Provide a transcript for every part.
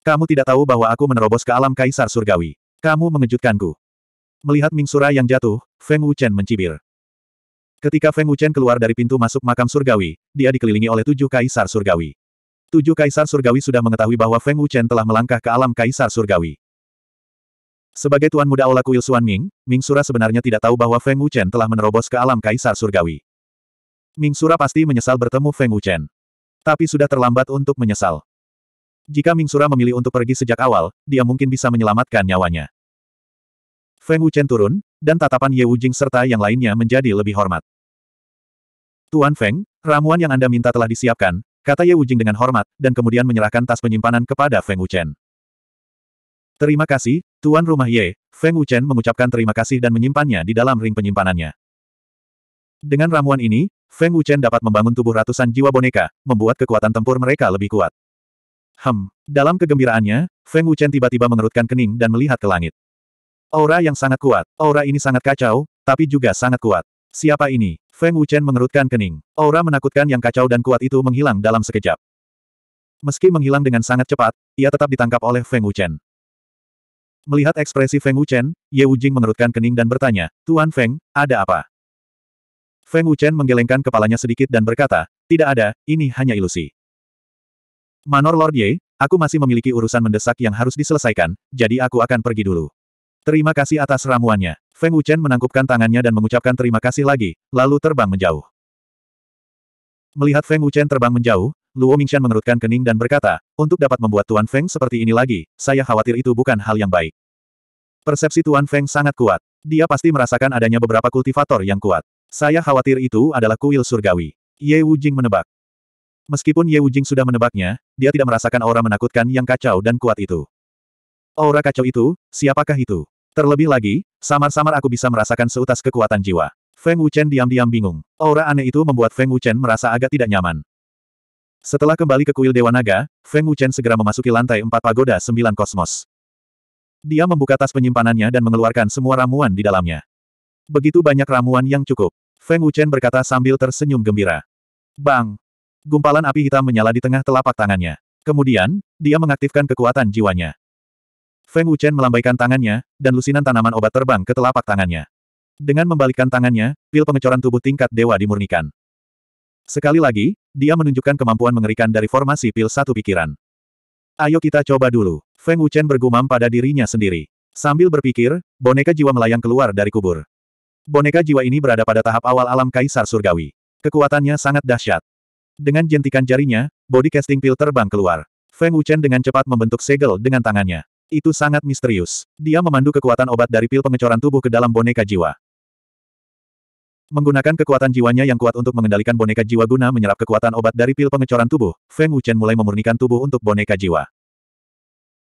Kamu tidak tahu bahwa aku menerobos ke alam kaisar surgawi. Kamu mengejutkanku. Melihat Ming Sura yang jatuh, Feng Wuchen mencibir. Ketika Feng Wuchen keluar dari pintu masuk makam surgawi, dia dikelilingi oleh tujuh kaisar surgawi. Tujuh kaisar surgawi sudah mengetahui bahwa Feng Wuchen telah melangkah ke alam kaisar surgawi. Sebagai tuan muda aula kuil Suan Ming, Ming Sura sebenarnya tidak tahu bahwa Feng Wuchen telah menerobos ke alam kaisar surgawi. Ming Sura pasti menyesal bertemu Feng Wuchen. Tapi sudah terlambat untuk menyesal. Jika Ming Sura memilih untuk pergi sejak awal, dia mungkin bisa menyelamatkan nyawanya. Feng Wuchen turun, dan tatapan Ye Wujing serta yang lainnya menjadi lebih hormat. Tuan Feng, ramuan yang Anda minta telah disiapkan, kata Ye Wujing dengan hormat, dan kemudian menyerahkan tas penyimpanan kepada Feng Wuchen. Terima kasih, Tuan Rumah Ye, Feng Wuchen mengucapkan terima kasih dan menyimpannya di dalam ring penyimpanannya. Dengan ramuan ini, Feng Wuchen dapat membangun tubuh ratusan jiwa boneka, membuat kekuatan tempur mereka lebih kuat. Hem. Dalam kegembiraannya, Feng Wuchen tiba-tiba mengerutkan kening dan melihat ke langit. Aura yang sangat kuat. Aura ini sangat kacau, tapi juga sangat kuat. Siapa ini? Feng Wuchen mengerutkan kening. Aura menakutkan yang kacau dan kuat itu menghilang dalam sekejap. Meski menghilang dengan sangat cepat, ia tetap ditangkap oleh Feng Wuchen. Melihat ekspresi Feng Wuchen, Ye Wujing mengerutkan kening dan bertanya, Tuan Feng, ada apa? Feng Wuchen menggelengkan kepalanya sedikit dan berkata, tidak ada, ini hanya ilusi. Manor Lord Ye, aku masih memiliki urusan mendesak yang harus diselesaikan, jadi aku akan pergi dulu. Terima kasih atas ramuannya. Feng Wuchen menangkupkan tangannya dan mengucapkan terima kasih lagi, lalu terbang menjauh. Melihat Feng Wuchen terbang menjauh, Luo Mingshan mengerutkan kening dan berkata, untuk dapat membuat Tuan Feng seperti ini lagi, saya khawatir itu bukan hal yang baik. Persepsi Tuan Feng sangat kuat. Dia pasti merasakan adanya beberapa kultivator yang kuat. Saya khawatir itu adalah kuil surgawi. Ye Wujing menebak. Meskipun Ye Wujing sudah menebaknya, dia tidak merasakan aura menakutkan yang kacau dan kuat itu. Aura kacau itu, siapakah itu? Terlebih lagi, samar-samar aku bisa merasakan seutas kekuatan jiwa. Feng Wuchen diam-diam bingung. Aura aneh itu membuat Feng Wuchen merasa agak tidak nyaman. Setelah kembali ke kuil Dewa Naga, Feng Wuchen segera memasuki lantai empat pagoda sembilan kosmos. Dia membuka tas penyimpanannya dan mengeluarkan semua ramuan di dalamnya. Begitu banyak ramuan yang cukup. Feng Wuchen berkata sambil tersenyum gembira. Bang! Gumpalan api hitam menyala di tengah telapak tangannya. Kemudian, dia mengaktifkan kekuatan jiwanya. Feng Wuchen melambaikan tangannya, dan lusinan tanaman obat terbang ke telapak tangannya. Dengan membalikkan tangannya, pil pengecoran tubuh tingkat dewa dimurnikan. Sekali lagi, dia menunjukkan kemampuan mengerikan dari formasi pil satu pikiran. Ayo kita coba dulu. Feng Wuchen bergumam pada dirinya sendiri. Sambil berpikir, boneka jiwa melayang keluar dari kubur. Boneka jiwa ini berada pada tahap awal alam kaisar surgawi. Kekuatannya sangat dahsyat. Dengan jentikan jarinya, body casting pil terbang keluar. Feng Wuchen dengan cepat membentuk segel dengan tangannya. Itu sangat misterius. Dia memandu kekuatan obat dari pil pengecoran tubuh ke dalam boneka jiwa. Menggunakan kekuatan jiwanya yang kuat untuk mengendalikan boneka jiwa guna menyerap kekuatan obat dari pil pengecoran tubuh, Feng Wuchen mulai memurnikan tubuh untuk boneka jiwa.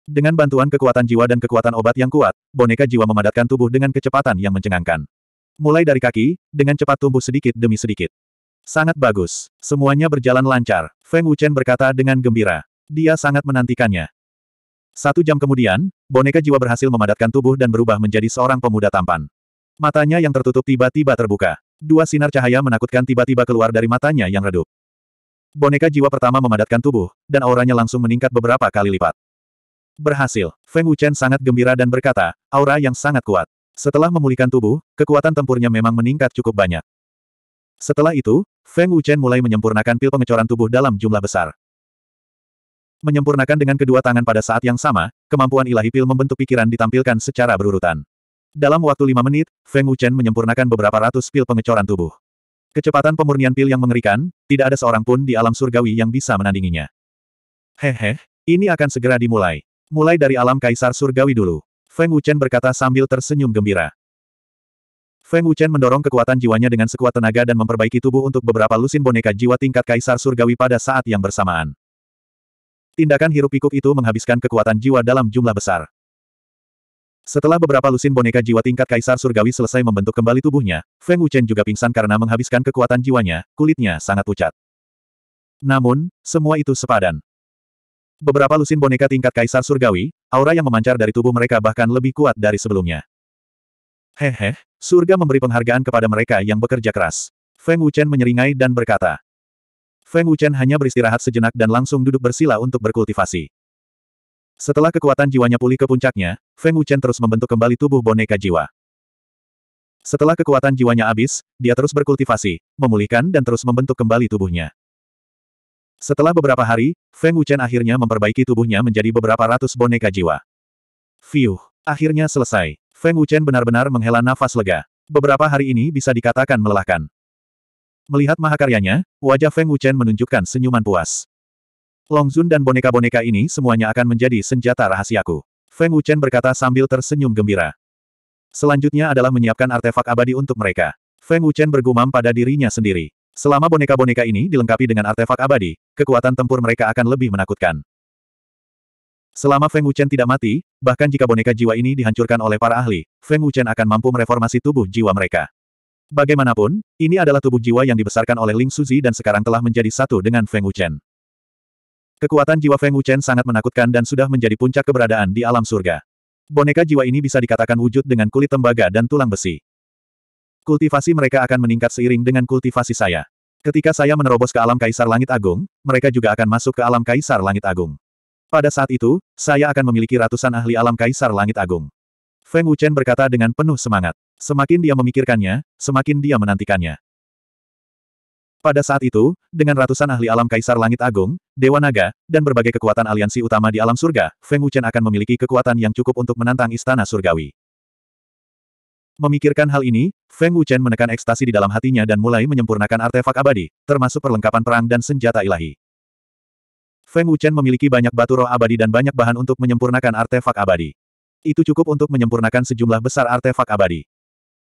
Dengan bantuan kekuatan jiwa dan kekuatan obat yang kuat, boneka jiwa memadatkan tubuh dengan kecepatan yang mencengangkan. Mulai dari kaki, dengan cepat tumbuh sedikit demi sedikit. Sangat bagus. Semuanya berjalan lancar, Feng Wuchen berkata dengan gembira. Dia sangat menantikannya. Satu jam kemudian, boneka jiwa berhasil memadatkan tubuh dan berubah menjadi seorang pemuda tampan. Matanya yang tertutup tiba-tiba terbuka. Dua sinar cahaya menakutkan tiba-tiba keluar dari matanya yang redup. Boneka jiwa pertama memadatkan tubuh, dan auranya langsung meningkat beberapa kali lipat. Berhasil, Feng Wuchen sangat gembira dan berkata, aura yang sangat kuat. Setelah memulihkan tubuh, kekuatan tempurnya memang meningkat cukup banyak. Setelah itu, Feng Wuchen mulai menyempurnakan pil pengecoran tubuh dalam jumlah besar. Menyempurnakan dengan kedua tangan pada saat yang sama, kemampuan ilahi pil membentuk pikiran ditampilkan secara berurutan. Dalam waktu lima menit, Feng Wuchen menyempurnakan beberapa ratus pil pengecoran tubuh. Kecepatan pemurnian pil yang mengerikan, tidak ada seorang pun di alam surgawi yang bisa menandinginya. Hehe, ini akan segera dimulai. Mulai dari alam kaisar surgawi dulu. Feng Wuchen berkata sambil tersenyum gembira. Feng Wuchen mendorong kekuatan jiwanya dengan sekuat tenaga dan memperbaiki tubuh untuk beberapa lusin boneka jiwa tingkat Kaisar Surgawi pada saat yang bersamaan. Tindakan hirup pikuk itu menghabiskan kekuatan jiwa dalam jumlah besar. Setelah beberapa lusin boneka jiwa tingkat Kaisar Surgawi selesai membentuk kembali tubuhnya, Feng Wuchen juga pingsan karena menghabiskan kekuatan jiwanya, kulitnya sangat pucat. Namun, semua itu sepadan. Beberapa lusin boneka tingkat Kaisar Surgawi, aura yang memancar dari tubuh mereka bahkan lebih kuat dari sebelumnya. Hehe, surga memberi penghargaan kepada mereka yang bekerja keras. Feng Wuchen menyeringai dan berkata. Feng Wuchen hanya beristirahat sejenak dan langsung duduk bersila untuk berkultivasi. Setelah kekuatan jiwanya pulih ke puncaknya, Feng Wuchen terus membentuk kembali tubuh boneka jiwa. Setelah kekuatan jiwanya habis, dia terus berkultivasi, memulihkan dan terus membentuk kembali tubuhnya. Setelah beberapa hari, Feng Wuchen akhirnya memperbaiki tubuhnya menjadi beberapa ratus boneka jiwa. Fiuh, akhirnya selesai. Feng Wuchen benar-benar menghela nafas lega. Beberapa hari ini bisa dikatakan melelahkan. Melihat mahakaryanya, wajah Feng Wuchen menunjukkan senyuman puas. Longzun dan boneka-boneka ini semuanya akan menjadi senjata rahasiaku. Feng Wuchen berkata sambil tersenyum gembira. Selanjutnya adalah menyiapkan artefak abadi untuk mereka. Feng Wuchen bergumam pada dirinya sendiri. Selama boneka-boneka ini dilengkapi dengan artefak abadi, kekuatan tempur mereka akan lebih menakutkan. Selama Feng Wuchen tidak mati, bahkan jika boneka jiwa ini dihancurkan oleh para ahli, Feng Wuchen akan mampu mereformasi tubuh jiwa mereka. Bagaimanapun, ini adalah tubuh jiwa yang dibesarkan oleh Ling Suzi dan sekarang telah menjadi satu dengan Feng Wuchen. Kekuatan jiwa Feng Wuchen sangat menakutkan dan sudah menjadi puncak keberadaan di alam surga. Boneka jiwa ini bisa dikatakan wujud dengan kulit tembaga dan tulang besi. Kultivasi mereka akan meningkat seiring dengan kultivasi saya. Ketika saya menerobos ke alam Kaisar Langit Agung, mereka juga akan masuk ke alam Kaisar Langit Agung. Pada saat itu, saya akan memiliki ratusan ahli alam Kaisar Langit Agung. Feng Wuchen berkata dengan penuh semangat. Semakin dia memikirkannya, semakin dia menantikannya. Pada saat itu, dengan ratusan ahli alam Kaisar Langit Agung, Dewa Naga, dan berbagai kekuatan aliansi utama di alam surga, Feng Wuchen akan memiliki kekuatan yang cukup untuk menantang istana surgawi. Memikirkan hal ini, Feng Wuchen menekan ekstasi di dalam hatinya dan mulai menyempurnakan artefak abadi, termasuk perlengkapan perang dan senjata ilahi. Feng Wuchen memiliki banyak batu roh abadi dan banyak bahan untuk menyempurnakan artefak abadi. Itu cukup untuk menyempurnakan sejumlah besar artefak abadi.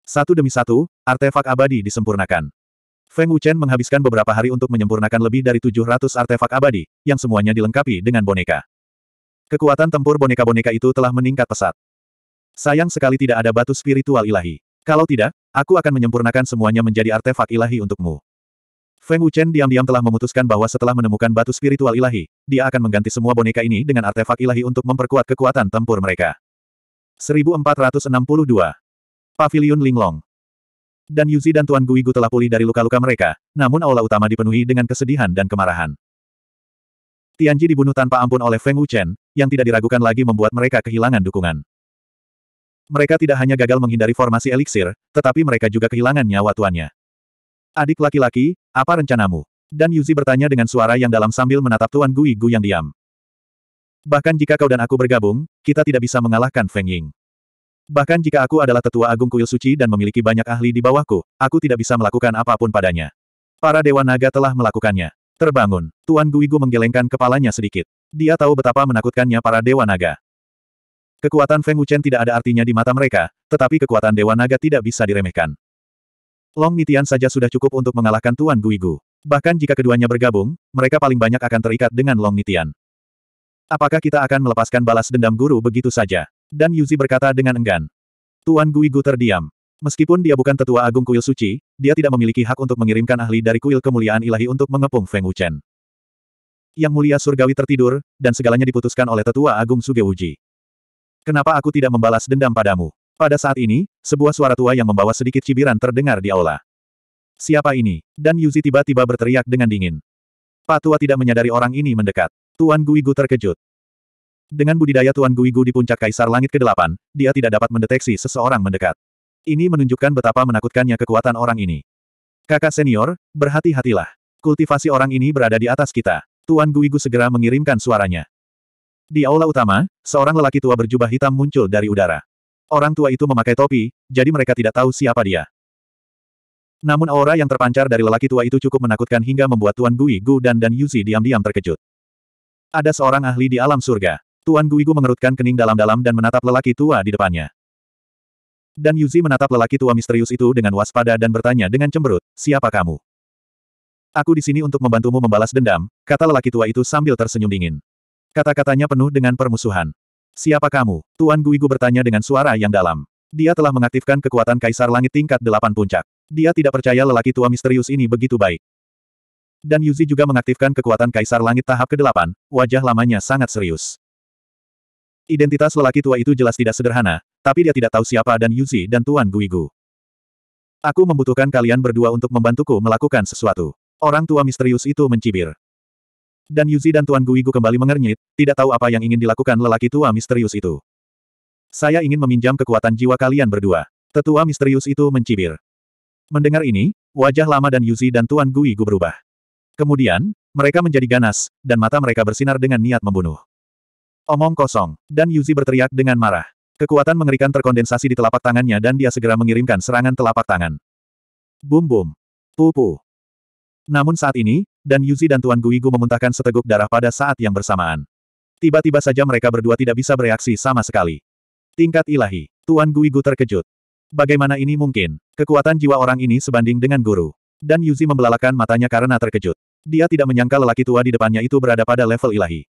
Satu demi satu, artefak abadi disempurnakan. Feng Wuchen menghabiskan beberapa hari untuk menyempurnakan lebih dari 700 artefak abadi, yang semuanya dilengkapi dengan boneka. Kekuatan tempur boneka-boneka itu telah meningkat pesat. Sayang sekali tidak ada batu spiritual ilahi. Kalau tidak, aku akan menyempurnakan semuanya menjadi artefak ilahi untukmu. Feng Wuchen diam-diam telah memutuskan bahwa setelah menemukan batu spiritual ilahi, dia akan mengganti semua boneka ini dengan artefak ilahi untuk memperkuat kekuatan tempur mereka. 1462 Paviliun Linglong Dan Yuzi dan Tuan Guigu telah pulih dari luka-luka mereka, namun aula utama dipenuhi dengan kesedihan dan kemarahan. Tianji dibunuh tanpa ampun oleh Feng Wuchen, yang tidak diragukan lagi membuat mereka kehilangan dukungan. Mereka tidak hanya gagal menghindari formasi eliksir, tetapi mereka juga kehilangan nyawa tuannya. Adik laki-laki, apa rencanamu? Dan Yuzi bertanya dengan suara yang dalam sambil menatap Tuan Gui Gu yang diam. Bahkan jika kau dan aku bergabung, kita tidak bisa mengalahkan Feng Ying. Bahkan jika aku adalah tetua agung kuil suci dan memiliki banyak ahli di bawahku, aku tidak bisa melakukan apapun padanya. Para dewa naga telah melakukannya. Terbangun, Tuan Gui Gu menggelengkan kepalanya sedikit. Dia tahu betapa menakutkannya para dewa naga. Kekuatan Feng Wuchen tidak ada artinya di mata mereka, tetapi kekuatan dewa naga tidak bisa diremehkan. Long Mitian saja sudah cukup untuk mengalahkan Tuan Guigu. Bahkan jika keduanya bergabung, mereka paling banyak akan terikat dengan Long Mitian. Apakah kita akan melepaskan balas dendam guru begitu saja? Dan Yuzi berkata dengan enggan. Tuan Guigu terdiam. Meskipun dia bukan tetua agung kuil suci, dia tidak memiliki hak untuk mengirimkan ahli dari kuil kemuliaan ilahi untuk mengepung Feng Wuchen. Yang mulia surgawi tertidur, dan segalanya diputuskan oleh tetua agung Sugewuji. Kenapa aku tidak membalas dendam padamu? Pada saat ini, sebuah suara tua yang membawa sedikit cibiran terdengar di aula. Siapa ini? Dan Yuzi tiba-tiba berteriak dengan dingin. Pak tua tidak menyadari orang ini mendekat. Tuan Guigu terkejut. Dengan budidaya Tuan Guigu di puncak Kaisar Langit ke-8, dia tidak dapat mendeteksi seseorang mendekat. Ini menunjukkan betapa menakutkannya kekuatan orang ini. Kakak senior, berhati-hatilah. Kultivasi orang ini berada di atas kita. Tuan Guigu segera mengirimkan suaranya. Di aula utama, seorang lelaki tua berjubah hitam muncul dari udara. Orang tua itu memakai topi, jadi mereka tidak tahu siapa dia. Namun aura yang terpancar dari lelaki tua itu cukup menakutkan hingga membuat Tuan Gui Gu dan dan Yuzi diam-diam terkejut. Ada seorang ahli di alam surga. Tuan Gui Gu mengerutkan kening dalam-dalam dan menatap lelaki tua di depannya. Dan Yuzi menatap lelaki tua misterius itu dengan waspada dan bertanya dengan cemberut, siapa kamu? Aku di sini untuk membantumu membalas dendam, kata lelaki tua itu sambil tersenyum dingin. Kata-katanya penuh dengan permusuhan. Siapa kamu? Tuan Guigu bertanya dengan suara yang dalam. Dia telah mengaktifkan kekuatan Kaisar Langit tingkat delapan puncak. Dia tidak percaya lelaki tua misterius ini begitu baik. Dan Yuzi juga mengaktifkan kekuatan Kaisar Langit tahap ke-8, wajah lamanya sangat serius. Identitas lelaki tua itu jelas tidak sederhana, tapi dia tidak tahu siapa dan Yuzi dan Tuan Guigu. Aku membutuhkan kalian berdua untuk membantuku melakukan sesuatu. Orang tua misterius itu mencibir. Dan Yuzi dan Tuan Guigu kembali mengernyit, tidak tahu apa yang ingin dilakukan lelaki tua misterius itu. Saya ingin meminjam kekuatan jiwa kalian berdua. Tetua misterius itu mencibir. Mendengar ini, wajah lama dan Yuzi dan Tuan Guigu berubah. Kemudian, mereka menjadi ganas, dan mata mereka bersinar dengan niat membunuh. Omong kosong, dan Yuzi berteriak dengan marah. Kekuatan mengerikan terkondensasi di telapak tangannya dan dia segera mengirimkan serangan telapak tangan. Bum bum. Pupu. Namun saat ini, Dan Yuzi dan Tuan Guigu memuntahkan seteguk darah pada saat yang bersamaan. Tiba-tiba saja mereka berdua tidak bisa bereaksi sama sekali. Tingkat ilahi, Tuan Guigu terkejut. Bagaimana ini mungkin? Kekuatan jiwa orang ini sebanding dengan guru. Dan Yuzi membelalakan matanya karena terkejut. Dia tidak menyangka lelaki tua di depannya itu berada pada level ilahi.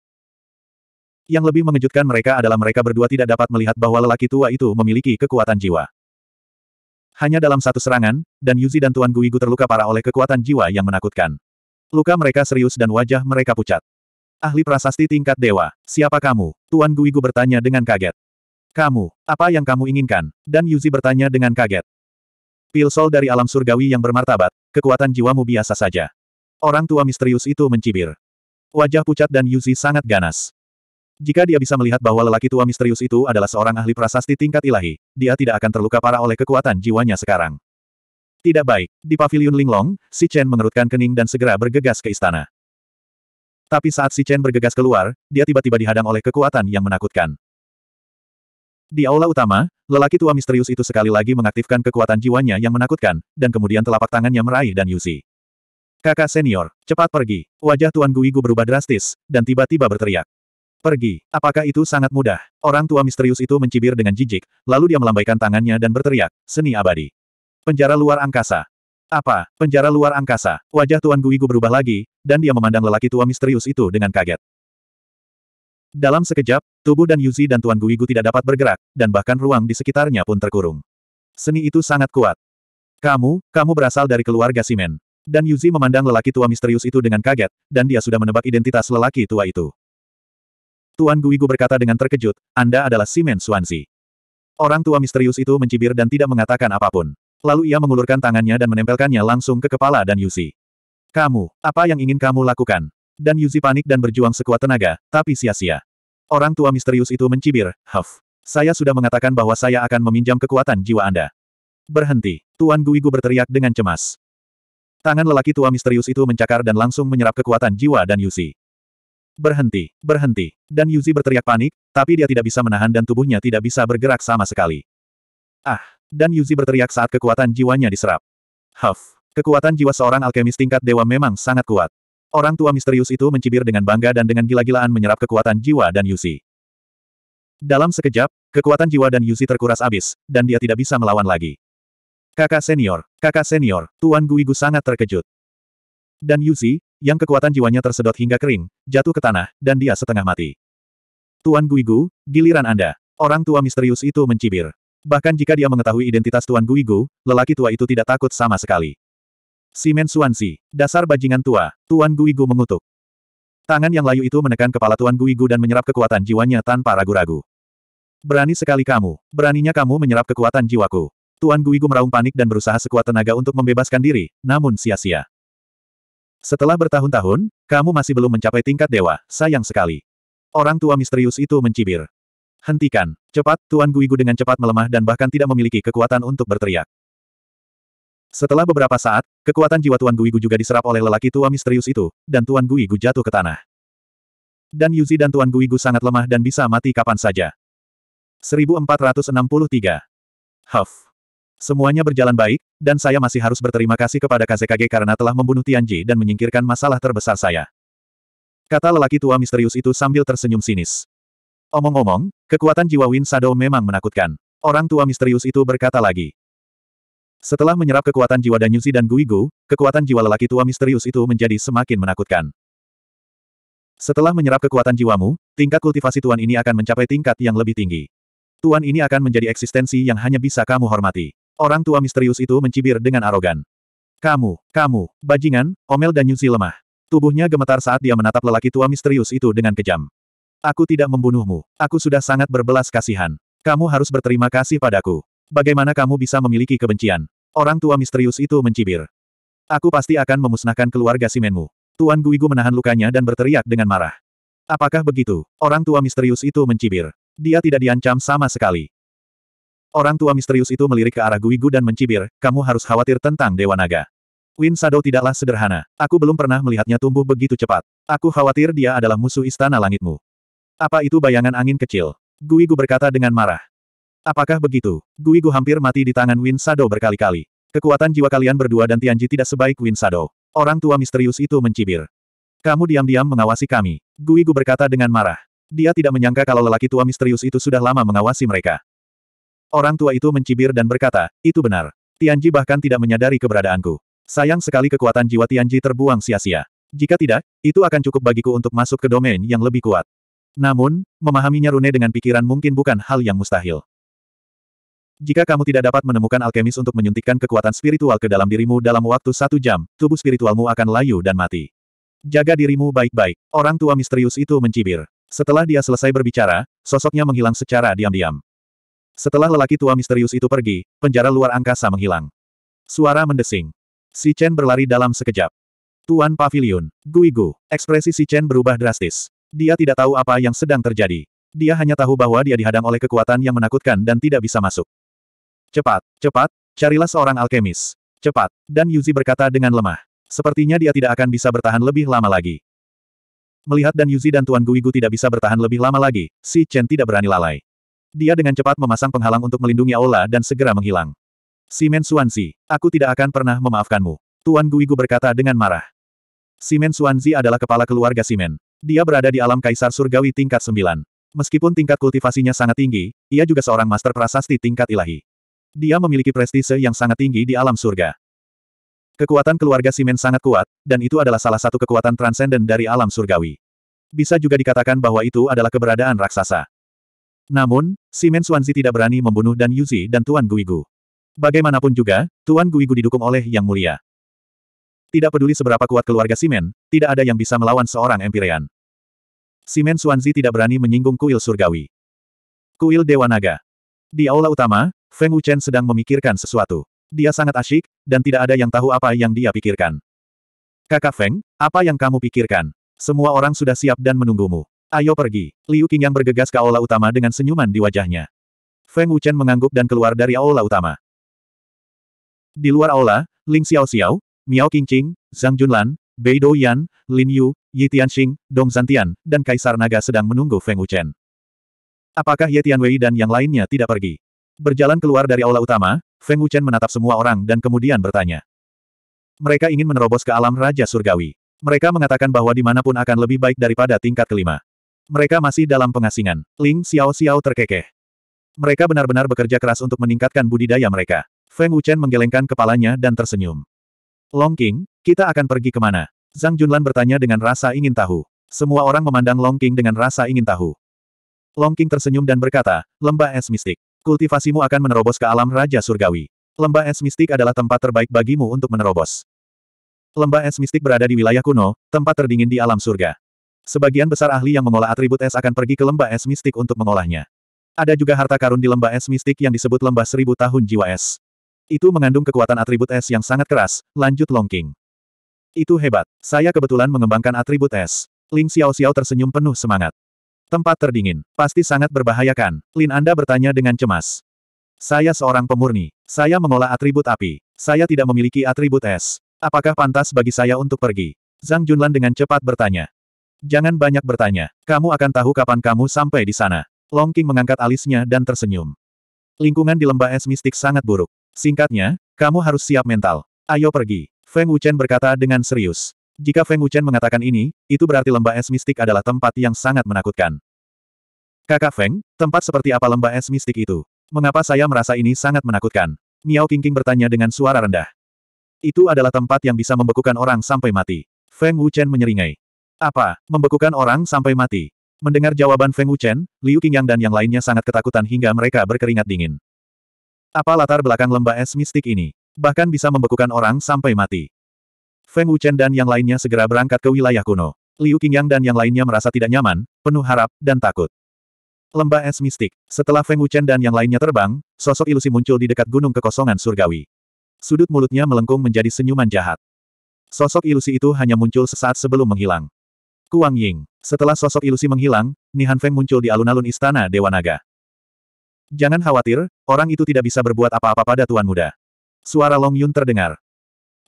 Yang lebih mengejutkan mereka adalah mereka berdua tidak dapat melihat bahwa lelaki tua itu memiliki kekuatan jiwa. Hanya dalam satu serangan, dan Yuzi dan Tuan Guigu terluka parah oleh kekuatan jiwa yang menakutkan. Luka mereka serius dan wajah mereka pucat. Ahli prasasti tingkat dewa, siapa kamu? Tuan Guigu bertanya dengan kaget. Kamu, apa yang kamu inginkan? Dan Yuzi bertanya dengan kaget. Pil sol dari alam surgawi yang bermartabat, kekuatan jiwamu biasa saja. Orang tua misterius itu mencibir. Wajah pucat dan Yuzi sangat ganas. Jika dia bisa melihat bahwa lelaki tua misterius itu adalah seorang ahli prasasti tingkat ilahi, dia tidak akan terluka parah oleh kekuatan jiwanya sekarang. Tidak baik. Di pavilion Linglong, si Chen mengerutkan kening dan segera bergegas ke istana. Tapi saat si Chen bergegas keluar, dia tiba-tiba dihadang oleh kekuatan yang menakutkan. Di aula utama, lelaki tua misterius itu sekali lagi mengaktifkan kekuatan jiwanya yang menakutkan, dan kemudian telapak tangannya meraih dan Yusi. Kakak senior, cepat pergi. Wajah Tuan Guigu berubah drastis, dan tiba-tiba berteriak. Pergi. Apakah itu sangat mudah? Orang tua misterius itu mencibir dengan jijik, lalu dia melambaikan tangannya dan berteriak, seni abadi. Penjara luar angkasa. Apa? Penjara luar angkasa. Wajah Tuan Guigu berubah lagi, dan dia memandang lelaki tua misterius itu dengan kaget. Dalam sekejap, tubuh dan Yuzi dan Tuan Guigu tidak dapat bergerak, dan bahkan ruang di sekitarnya pun terkurung. Seni itu sangat kuat. Kamu, kamu berasal dari keluarga Simen. Dan Yuzi memandang lelaki tua misterius itu dengan kaget, dan dia sudah menebak identitas lelaki tua itu. Tuan Guigu berkata dengan terkejut, Anda adalah Simen Suanzi. Orang tua misterius itu mencibir dan tidak mengatakan apapun. Lalu ia mengulurkan tangannya dan menempelkannya langsung ke kepala Dan Yuzi. Kamu, apa yang ingin kamu lakukan? Dan Yuzi panik dan berjuang sekuat tenaga, tapi sia-sia. Orang tua misterius itu mencibir, Huff. Saya sudah mengatakan bahwa saya akan meminjam kekuatan jiwa Anda. Berhenti. Tuan Guigu berteriak dengan cemas. Tangan lelaki tua misterius itu mencakar dan langsung menyerap kekuatan jiwa Dan Yuzi. Berhenti, berhenti. Dan Yuzi berteriak panik, tapi dia tidak bisa menahan dan tubuhnya tidak bisa bergerak sama sekali. Ah! Dan Yuzi berteriak saat kekuatan jiwanya diserap. Huff! Kekuatan jiwa seorang alkemis tingkat dewa memang sangat kuat. Orang tua misterius itu mencibir dengan bangga dan dengan gila-gilaan menyerap kekuatan jiwa dan Yuzi. Dalam sekejap, kekuatan jiwa dan Yuzi terkuras abis, dan dia tidak bisa melawan lagi. Kakak senior, kakak senior, Tuan Guigu sangat terkejut. Dan Yuzi, yang kekuatan jiwanya tersedot hingga kering, jatuh ke tanah, dan dia setengah mati. Tuan Guigu, giliran Anda. Orang tua misterius itu mencibir. Bahkan jika dia mengetahui identitas Tuan Guigu, lelaki tua itu tidak takut sama sekali. Simen Suansi, dasar bajingan tua, Tuan Guigu mengutuk. Tangan yang layu itu menekan kepala Tuan Guigu dan menyerap kekuatan jiwanya tanpa ragu-ragu. Berani sekali kamu, beraninya kamu menyerap kekuatan jiwaku. Tuan Guigu meraung panik dan berusaha sekuat tenaga untuk membebaskan diri, namun sia-sia. Setelah bertahun-tahun, kamu masih belum mencapai tingkat dewa, sayang sekali. Orang tua misterius itu mencibir. Hentikan, cepat, Tuan Guigu dengan cepat melemah dan bahkan tidak memiliki kekuatan untuk berteriak. Setelah beberapa saat, kekuatan jiwa Tuan Guigu juga diserap oleh lelaki tua misterius itu, dan Tuan Guigu jatuh ke tanah. Dan Yuzi dan Tuan Guigu sangat lemah dan bisa mati kapan saja. 1463. Huff. Semuanya berjalan baik, dan saya masih harus berterima kasih kepada KZKG karena telah membunuh Tianji dan menyingkirkan masalah terbesar saya. Kata lelaki tua misterius itu sambil tersenyum sinis. Omong-omong, kekuatan jiwa Win Sado memang menakutkan. Orang tua misterius itu berkata lagi. Setelah menyerap kekuatan jiwa Danyuzi dan Guigu, kekuatan jiwa lelaki tua misterius itu menjadi semakin menakutkan. Setelah menyerap kekuatan jiwamu, tingkat kultivasi tuan ini akan mencapai tingkat yang lebih tinggi. Tuan ini akan menjadi eksistensi yang hanya bisa kamu hormati. Orang tua misterius itu mencibir dengan arogan. Kamu, kamu, bajingan, omel dan nyusi lemah. Tubuhnya gemetar saat dia menatap lelaki tua misterius itu dengan kejam. Aku tidak membunuhmu. Aku sudah sangat berbelas kasihan. Kamu harus berterima kasih padaku. Bagaimana kamu bisa memiliki kebencian? Orang tua misterius itu mencibir. Aku pasti akan memusnahkan keluarga Simenmu. Tuan Guigu menahan lukanya dan berteriak dengan marah. Apakah begitu? Orang tua misterius itu mencibir. Dia tidak diancam sama sekali. Orang tua misterius itu melirik ke arah Guigu dan mencibir, kamu harus khawatir tentang Dewa Naga. Win Shadow tidaklah sederhana. Aku belum pernah melihatnya tumbuh begitu cepat. Aku khawatir dia adalah musuh istana langitmu. Apa itu bayangan angin kecil? Guigu berkata dengan marah. Apakah begitu? Guigu hampir mati di tangan Win Shadow berkali-kali. Kekuatan jiwa kalian berdua dan Tianji tidak sebaik Win Shadow. Orang tua misterius itu mencibir. Kamu diam-diam mengawasi kami. Guigu berkata dengan marah. Dia tidak menyangka kalau lelaki tua misterius itu sudah lama mengawasi mereka. Orang tua itu mencibir dan berkata, itu benar. Tianji bahkan tidak menyadari keberadaanku. Sayang sekali kekuatan jiwa Tianji terbuang sia-sia. Jika tidak, itu akan cukup bagiku untuk masuk ke domain yang lebih kuat. Namun, memahaminya Rune dengan pikiran mungkin bukan hal yang mustahil. Jika kamu tidak dapat menemukan alkemis untuk menyuntikkan kekuatan spiritual ke dalam dirimu dalam waktu satu jam, tubuh spiritualmu akan layu dan mati. Jaga dirimu baik-baik. Orang tua misterius itu mencibir. Setelah dia selesai berbicara, sosoknya menghilang secara diam-diam. Setelah lelaki tua misterius itu pergi, penjara luar angkasa menghilang. Suara mendesing. Si Chen berlari dalam sekejap. Tuan Pavilion, Guigu, ekspresi si Chen berubah drastis. Dia tidak tahu apa yang sedang terjadi. Dia hanya tahu bahwa dia dihadang oleh kekuatan yang menakutkan dan tidak bisa masuk. Cepat, cepat, carilah seorang alkemis. Cepat, dan Yuzi berkata dengan lemah. Sepertinya dia tidak akan bisa bertahan lebih lama lagi. Melihat dan Yuzi dan Tuan Guigu tidak bisa bertahan lebih lama lagi, si Chen tidak berani lalai. Dia dengan cepat memasang penghalang untuk melindungi Aula dan segera menghilang. Simen Suanzi, aku tidak akan pernah memaafkanmu. Tuan Guigu berkata dengan marah. Simen Suanzi adalah kepala keluarga Simen. Dia berada di alam kaisar surgawi tingkat 9. Meskipun tingkat kultivasinya sangat tinggi, ia juga seorang master prasasti tingkat ilahi. Dia memiliki prestise yang sangat tinggi di alam surga. Kekuatan keluarga Simen sangat kuat, dan itu adalah salah satu kekuatan transenden dari alam surgawi. Bisa juga dikatakan bahwa itu adalah keberadaan raksasa. Namun, Simen Suanzi tidak berani membunuh Dan Yuzi dan Tuan Guigu. Bagaimanapun juga, Tuan Guigu didukung oleh Yang Mulia. Tidak peduli seberapa kuat keluarga Simen, tidak ada yang bisa melawan seorang Empirean. Simen Suanzi tidak berani menyinggung kuil surgawi. Kuil Dewa Naga. Di aula utama, Feng Wuchen sedang memikirkan sesuatu. Dia sangat asyik, dan tidak ada yang tahu apa yang dia pikirkan. Kakak Feng, apa yang kamu pikirkan? Semua orang sudah siap dan menunggumu. Ayo pergi. Liu Qingyang bergegas ke aula utama dengan senyuman di wajahnya. Feng Wuchen mengangguk dan keluar dari aula utama. Di luar aula, Ling Xiao Xiao, Miao Qingqing, Zhang Junlan, Bei Douyan, Lin Yu, Yi Tianxing, Dong Zantian, dan Kaisar Naga sedang menunggu Feng Wuchen. Apakah Ye Tianwei dan yang lainnya tidak pergi? Berjalan keluar dari aula utama, Feng Wuchen menatap semua orang dan kemudian bertanya. Mereka ingin menerobos ke alam Raja Surgawi. Mereka mengatakan bahwa dimanapun akan lebih baik daripada tingkat kelima. Mereka masih dalam pengasingan. Ling Xiao Xiao terkekeh. Mereka benar-benar bekerja keras untuk meningkatkan budidaya mereka. Feng Wuchen menggelengkan kepalanya dan tersenyum. Long King, kita akan pergi kemana? Zhang Junlan bertanya dengan rasa ingin tahu. Semua orang memandang Long King dengan rasa ingin tahu. Long King tersenyum dan berkata, lembah es mistik. Kultivasimu akan menerobos ke alam Raja Surgawi. Lembah es mistik adalah tempat terbaik bagimu untuk menerobos. Lembah es mistik berada di wilayah kuno, tempat terdingin di alam surga. Sebagian besar ahli yang mengolah atribut es akan pergi ke lembah es mistik untuk mengolahnya. Ada juga harta karun di lembah es mistik yang disebut lembah seribu tahun jiwa es. Itu mengandung kekuatan atribut es yang sangat keras, lanjut Long King. Itu hebat. Saya kebetulan mengembangkan atribut es. Ling Xiao Xiao tersenyum penuh semangat. Tempat terdingin. Pasti sangat berbahayakan. Lin Anda bertanya dengan cemas. Saya seorang pemurni. Saya mengolah atribut api. Saya tidak memiliki atribut es. Apakah pantas bagi saya untuk pergi? Zhang Junlan dengan cepat bertanya. Jangan banyak bertanya. Kamu akan tahu kapan kamu sampai di sana. Long King mengangkat alisnya dan tersenyum. Lingkungan di lembah es mistik sangat buruk. Singkatnya, kamu harus siap mental. Ayo pergi. Feng Wuchen berkata dengan serius. Jika Feng Wuchen mengatakan ini, itu berarti lembah es mistik adalah tempat yang sangat menakutkan. Kakak Feng, tempat seperti apa lembah es mistik itu? Mengapa saya merasa ini sangat menakutkan? Miao Qingqing bertanya dengan suara rendah. Itu adalah tempat yang bisa membekukan orang sampai mati. Feng Wuchen menyeringai. Apa, membekukan orang sampai mati? Mendengar jawaban Feng Wuchen, Liu Qingyang dan yang lainnya sangat ketakutan hingga mereka berkeringat dingin. Apa latar belakang lembah es mistik ini? Bahkan bisa membekukan orang sampai mati. Feng Wuchen dan yang lainnya segera berangkat ke wilayah kuno. Liu Qingyang dan yang lainnya merasa tidak nyaman, penuh harap, dan takut. Lembah es mistik. Setelah Feng Wuchen dan yang lainnya terbang, sosok ilusi muncul di dekat gunung kekosongan surgawi. Sudut mulutnya melengkung menjadi senyuman jahat. Sosok ilusi itu hanya muncul sesaat sebelum menghilang. Kuang Ying. Setelah sosok ilusi menghilang, Nihan Feng muncul di alun-alun istana Dewa Naga. Jangan khawatir, orang itu tidak bisa berbuat apa-apa pada Tuan Muda. Suara Long Yun terdengar.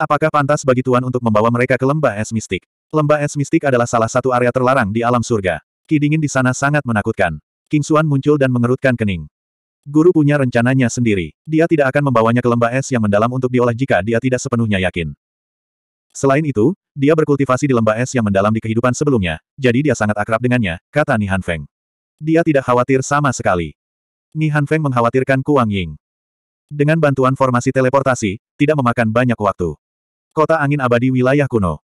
Apakah pantas bagi Tuan untuk membawa mereka ke lembah es mistik? Lembah es mistik adalah salah satu area terlarang di alam surga. Ki dingin di sana sangat menakutkan. King Xuan muncul dan mengerutkan kening. Guru punya rencananya sendiri. Dia tidak akan membawanya ke lembah es yang mendalam untuk diolah jika dia tidak sepenuhnya yakin. Selain itu, dia berkultivasi di lembah es yang mendalam di kehidupan sebelumnya, jadi dia sangat akrab dengannya, kata Ni Han Feng. Dia tidak khawatir sama sekali. Ni Han Feng mengkhawatirkan Kuang Ying. Dengan bantuan formasi teleportasi, tidak memakan banyak waktu. Kota angin abadi wilayah kuno.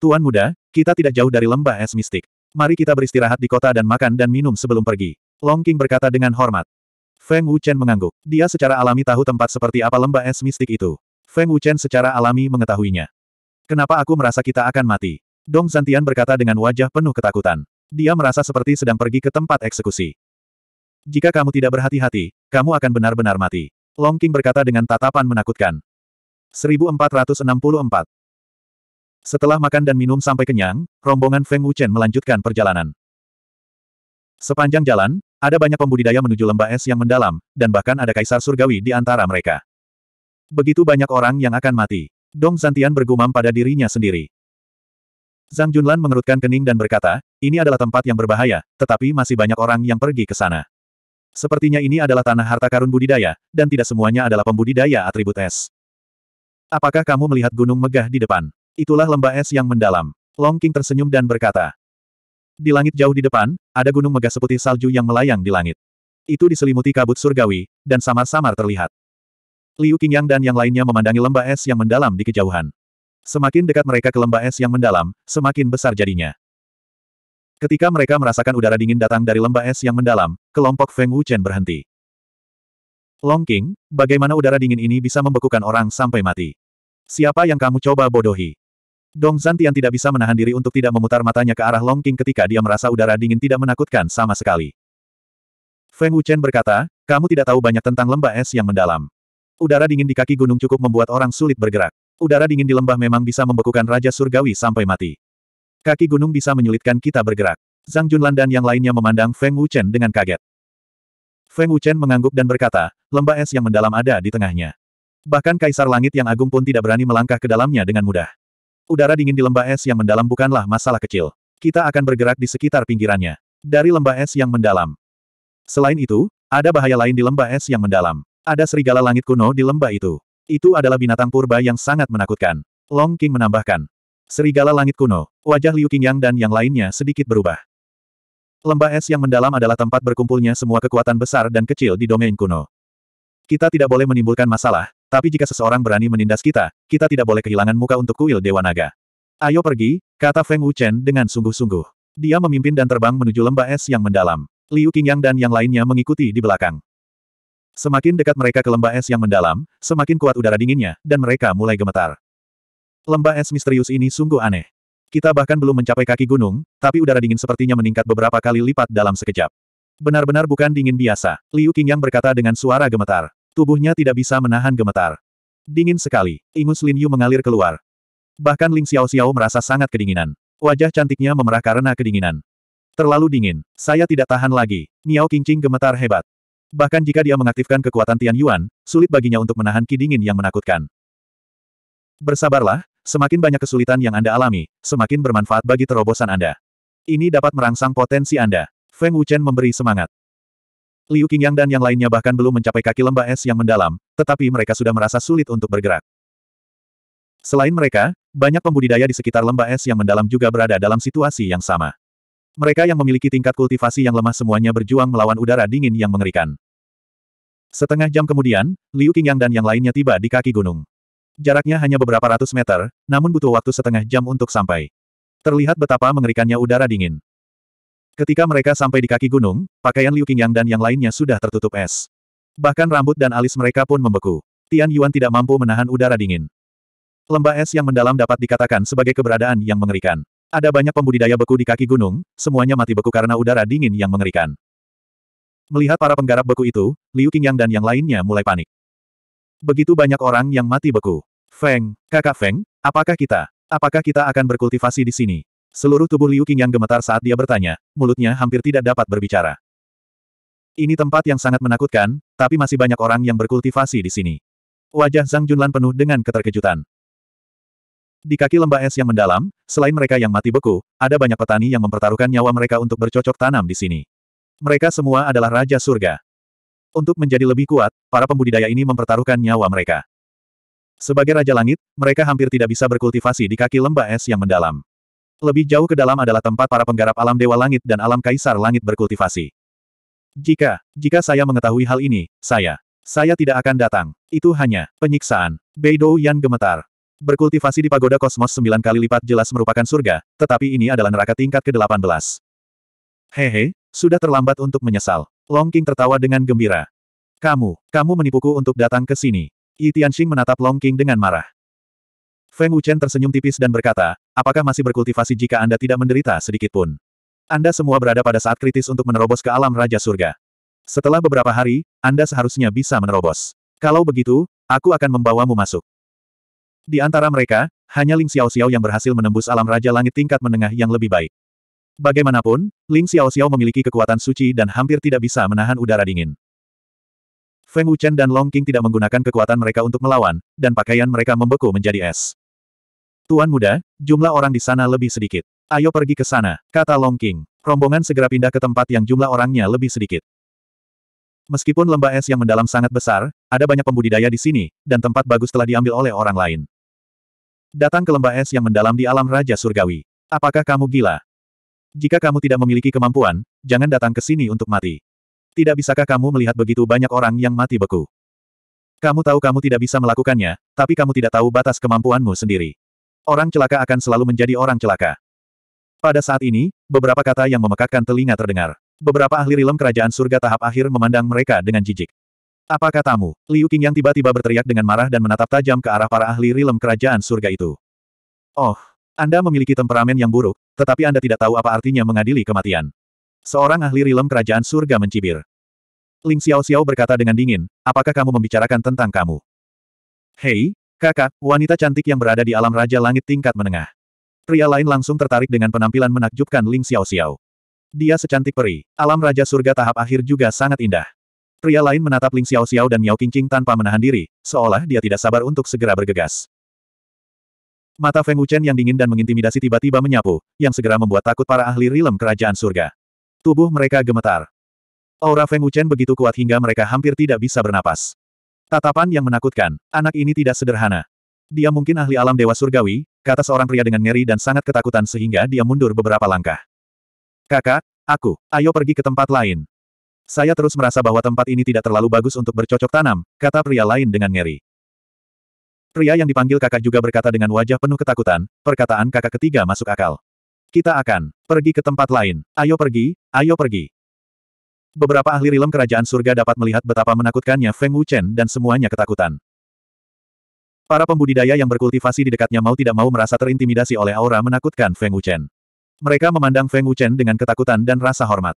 Tuan muda, kita tidak jauh dari lembah es mistik. Mari kita beristirahat di kota dan makan dan minum sebelum pergi. Long King berkata dengan hormat. Feng Wuchen mengangguk. Dia secara alami tahu tempat seperti apa lembah es mistik itu. Feng Wuchen secara alami mengetahuinya. Kenapa aku merasa kita akan mati? Dong Zantian berkata dengan wajah penuh ketakutan. Dia merasa seperti sedang pergi ke tempat eksekusi. Jika kamu tidak berhati-hati, kamu akan benar-benar mati. Long King berkata dengan tatapan menakutkan. 1464 Setelah makan dan minum sampai kenyang, rombongan Feng Wuchen melanjutkan perjalanan. Sepanjang jalan, ada banyak pembudidaya menuju lembah es yang mendalam, dan bahkan ada kaisar surgawi di antara mereka. Begitu banyak orang yang akan mati. Dong Zantian bergumam pada dirinya sendiri. Zhang Junlan mengerutkan kening dan berkata, ini adalah tempat yang berbahaya, tetapi masih banyak orang yang pergi ke sana. Sepertinya ini adalah tanah harta karun budidaya, dan tidak semuanya adalah pembudidaya atribut es. Apakah kamu melihat gunung megah di depan? Itulah lembah es yang mendalam. Long King tersenyum dan berkata. Di langit jauh di depan, ada gunung megah seputih salju yang melayang di langit. Itu diselimuti kabut surgawi, dan samar-samar terlihat. Liu Qingyang dan yang lainnya memandangi lembah es yang mendalam di kejauhan. Semakin dekat mereka ke lembah es yang mendalam, semakin besar jadinya. Ketika mereka merasakan udara dingin datang dari lembah es yang mendalam, kelompok Feng Wuchen berhenti. Long King, bagaimana udara dingin ini bisa membekukan orang sampai mati? Siapa yang kamu coba bodohi? Dong Zantian tidak bisa menahan diri untuk tidak memutar matanya ke arah Long King ketika dia merasa udara dingin tidak menakutkan sama sekali. Feng Wuchen berkata, kamu tidak tahu banyak tentang lembah es yang mendalam. Udara dingin di kaki gunung cukup membuat orang sulit bergerak. Udara dingin di lembah memang bisa membekukan Raja Surgawi sampai mati. Kaki gunung bisa menyulitkan kita bergerak. Zhang Junlan dan yang lainnya memandang Feng Wuchen dengan kaget. Feng Wuchen mengangguk dan berkata, lembah es yang mendalam ada di tengahnya. Bahkan Kaisar Langit yang agung pun tidak berani melangkah ke dalamnya dengan mudah. Udara dingin di lembah es yang mendalam bukanlah masalah kecil. Kita akan bergerak di sekitar pinggirannya. Dari lembah es yang mendalam. Selain itu, ada bahaya lain di lembah es yang mendalam. Ada serigala langit kuno di lembah itu. Itu adalah binatang purba yang sangat menakutkan. Long King menambahkan. Serigala langit kuno, wajah Liu Qingyang dan yang lainnya sedikit berubah. Lembah es yang mendalam adalah tempat berkumpulnya semua kekuatan besar dan kecil di domain kuno. Kita tidak boleh menimbulkan masalah, tapi jika seseorang berani menindas kita, kita tidak boleh kehilangan muka untuk kuil Dewa Naga. Ayo pergi, kata Feng Wuchen dengan sungguh-sungguh. Dia memimpin dan terbang menuju lembah es yang mendalam. Liu Qingyang dan yang lainnya mengikuti di belakang. Semakin dekat mereka ke lembah es yang mendalam, semakin kuat udara dinginnya, dan mereka mulai gemetar. Lembah es misterius ini sungguh aneh. Kita bahkan belum mencapai kaki gunung, tapi udara dingin sepertinya meningkat beberapa kali lipat dalam sekejap. Benar-benar bukan dingin biasa, Liu Qingyang berkata dengan suara gemetar. Tubuhnya tidak bisa menahan gemetar. Dingin sekali, ingus Lin Yu mengalir keluar. Bahkan Ling Xiao Xiao merasa sangat kedinginan. Wajah cantiknya memerah karena kedinginan. Terlalu dingin. Saya tidak tahan lagi. Miao Qingqing gemetar hebat. Bahkan jika dia mengaktifkan kekuatan Tian Yuan, sulit baginya untuk menahan ki dingin yang menakutkan. Bersabarlah, semakin banyak kesulitan yang Anda alami, semakin bermanfaat bagi terobosan Anda. Ini dapat merangsang potensi Anda. Feng Wuchen memberi semangat. Liu Qingyang dan yang lainnya bahkan belum mencapai kaki lembah es yang mendalam, tetapi mereka sudah merasa sulit untuk bergerak. Selain mereka, banyak pembudidaya di sekitar lembah es yang mendalam juga berada dalam situasi yang sama. Mereka yang memiliki tingkat kultivasi yang lemah semuanya berjuang melawan udara dingin yang mengerikan. Setengah jam kemudian, Liu Qingyang dan yang lainnya tiba di kaki gunung. Jaraknya hanya beberapa ratus meter, namun butuh waktu setengah jam untuk sampai. Terlihat betapa mengerikannya udara dingin. Ketika mereka sampai di kaki gunung, pakaian Liu Qingyang dan yang lainnya sudah tertutup es. Bahkan rambut dan alis mereka pun membeku. Tian Yuan tidak mampu menahan udara dingin. Lembah es yang mendalam dapat dikatakan sebagai keberadaan yang mengerikan. Ada banyak pembudidaya beku di kaki gunung, semuanya mati beku karena udara dingin yang mengerikan. Melihat para penggarap beku itu, Liu Qingyang dan yang lainnya mulai panik. Begitu banyak orang yang mati beku. Feng, kakak Feng, apakah kita? Apakah kita akan berkultivasi di sini? Seluruh tubuh Liu Qingyang gemetar saat dia bertanya, mulutnya hampir tidak dapat berbicara. Ini tempat yang sangat menakutkan, tapi masih banyak orang yang berkultivasi di sini. Wajah Zhang Junlan penuh dengan keterkejutan. Di kaki lembah es yang mendalam, selain mereka yang mati beku, ada banyak petani yang mempertaruhkan nyawa mereka untuk bercocok tanam di sini. Mereka semua adalah Raja Surga. Untuk menjadi lebih kuat, para pembudidaya ini mempertaruhkan nyawa mereka. Sebagai Raja Langit, mereka hampir tidak bisa berkultivasi di kaki lembah es yang mendalam. Lebih jauh ke dalam adalah tempat para penggarap alam Dewa Langit dan alam Kaisar Langit berkultivasi. Jika, jika saya mengetahui hal ini, saya, saya tidak akan datang. Itu hanya penyiksaan. Beidou Yan gemetar. Berkultivasi di pagoda kosmos sembilan kali lipat jelas merupakan surga, tetapi ini adalah neraka tingkat ke-18. Hehe, sudah terlambat untuk menyesal. Long King tertawa dengan gembira. Kamu, kamu menipuku untuk datang ke sini. Yi Tianxing menatap Long King dengan marah. Feng Wuchen tersenyum tipis dan berkata, apakah masih berkultivasi jika Anda tidak menderita sedikitpun? Anda semua berada pada saat kritis untuk menerobos ke alam Raja Surga. Setelah beberapa hari, Anda seharusnya bisa menerobos. Kalau begitu, aku akan membawamu masuk. Di antara mereka, hanya Ling Xiao Xiao yang berhasil menembus alam Raja Langit tingkat menengah yang lebih baik. Bagaimanapun, Ling Xiao Xiao memiliki kekuatan suci dan hampir tidak bisa menahan udara dingin. Feng Wuchen dan Long King tidak menggunakan kekuatan mereka untuk melawan, dan pakaian mereka membeku menjadi es. Tuan muda, jumlah orang di sana lebih sedikit. Ayo pergi ke sana, kata Long King. Rombongan segera pindah ke tempat yang jumlah orangnya lebih sedikit. Meskipun lembah es yang mendalam sangat besar, ada banyak pembudidaya di sini, dan tempat bagus telah diambil oleh orang lain. Datang ke lembah es yang mendalam di alam Raja Surgawi. Apakah kamu gila? Jika kamu tidak memiliki kemampuan, jangan datang ke sini untuk mati. Tidak bisakah kamu melihat begitu banyak orang yang mati beku? Kamu tahu kamu tidak bisa melakukannya, tapi kamu tidak tahu batas kemampuanmu sendiri. Orang celaka akan selalu menjadi orang celaka. Pada saat ini, beberapa kata yang memekakkan telinga terdengar. Beberapa ahli rilem kerajaan surga tahap akhir memandang mereka dengan jijik. Apa katamu? Liu Qing yang tiba-tiba berteriak dengan marah dan menatap tajam ke arah para ahli rilem kerajaan surga itu. Oh, Anda memiliki temperamen yang buruk, tetapi Anda tidak tahu apa artinya mengadili kematian. Seorang ahli rilem kerajaan surga mencibir. Ling Xiao Xiao berkata dengan dingin, apakah kamu membicarakan tentang kamu? Hei, kakak, wanita cantik yang berada di alam raja langit tingkat menengah. Pria lain langsung tertarik dengan penampilan menakjubkan Ling Xiao Xiao. Dia secantik peri, alam raja surga tahap akhir juga sangat indah. Pria lain menatap Ling Xiao Xiao dan Miao Qingqing tanpa menahan diri, seolah dia tidak sabar untuk segera bergegas. Mata Feng Wuchen yang dingin dan mengintimidasi tiba-tiba menyapu, yang segera membuat takut para ahli rilem kerajaan surga. Tubuh mereka gemetar. Aura Feng Wuchen begitu kuat hingga mereka hampir tidak bisa bernapas. Tatapan yang menakutkan, anak ini tidak sederhana. Dia mungkin ahli alam dewa surgawi, kata seorang pria dengan ngeri dan sangat ketakutan sehingga dia mundur beberapa langkah. Kakak, aku, ayo pergi ke tempat lain. Saya terus merasa bahwa tempat ini tidak terlalu bagus untuk bercocok tanam, kata pria lain dengan ngeri. Pria yang dipanggil kakak juga berkata dengan wajah penuh ketakutan, perkataan kakak ketiga masuk akal. Kita akan pergi ke tempat lain, ayo pergi, ayo pergi. Beberapa ahli rilem kerajaan surga dapat melihat betapa menakutkannya Feng Wuchen dan semuanya ketakutan. Para pembudidaya yang berkultivasi di dekatnya mau tidak mau merasa terintimidasi oleh aura menakutkan Feng Wuchen. Mereka memandang Feng Wuchen dengan ketakutan dan rasa hormat.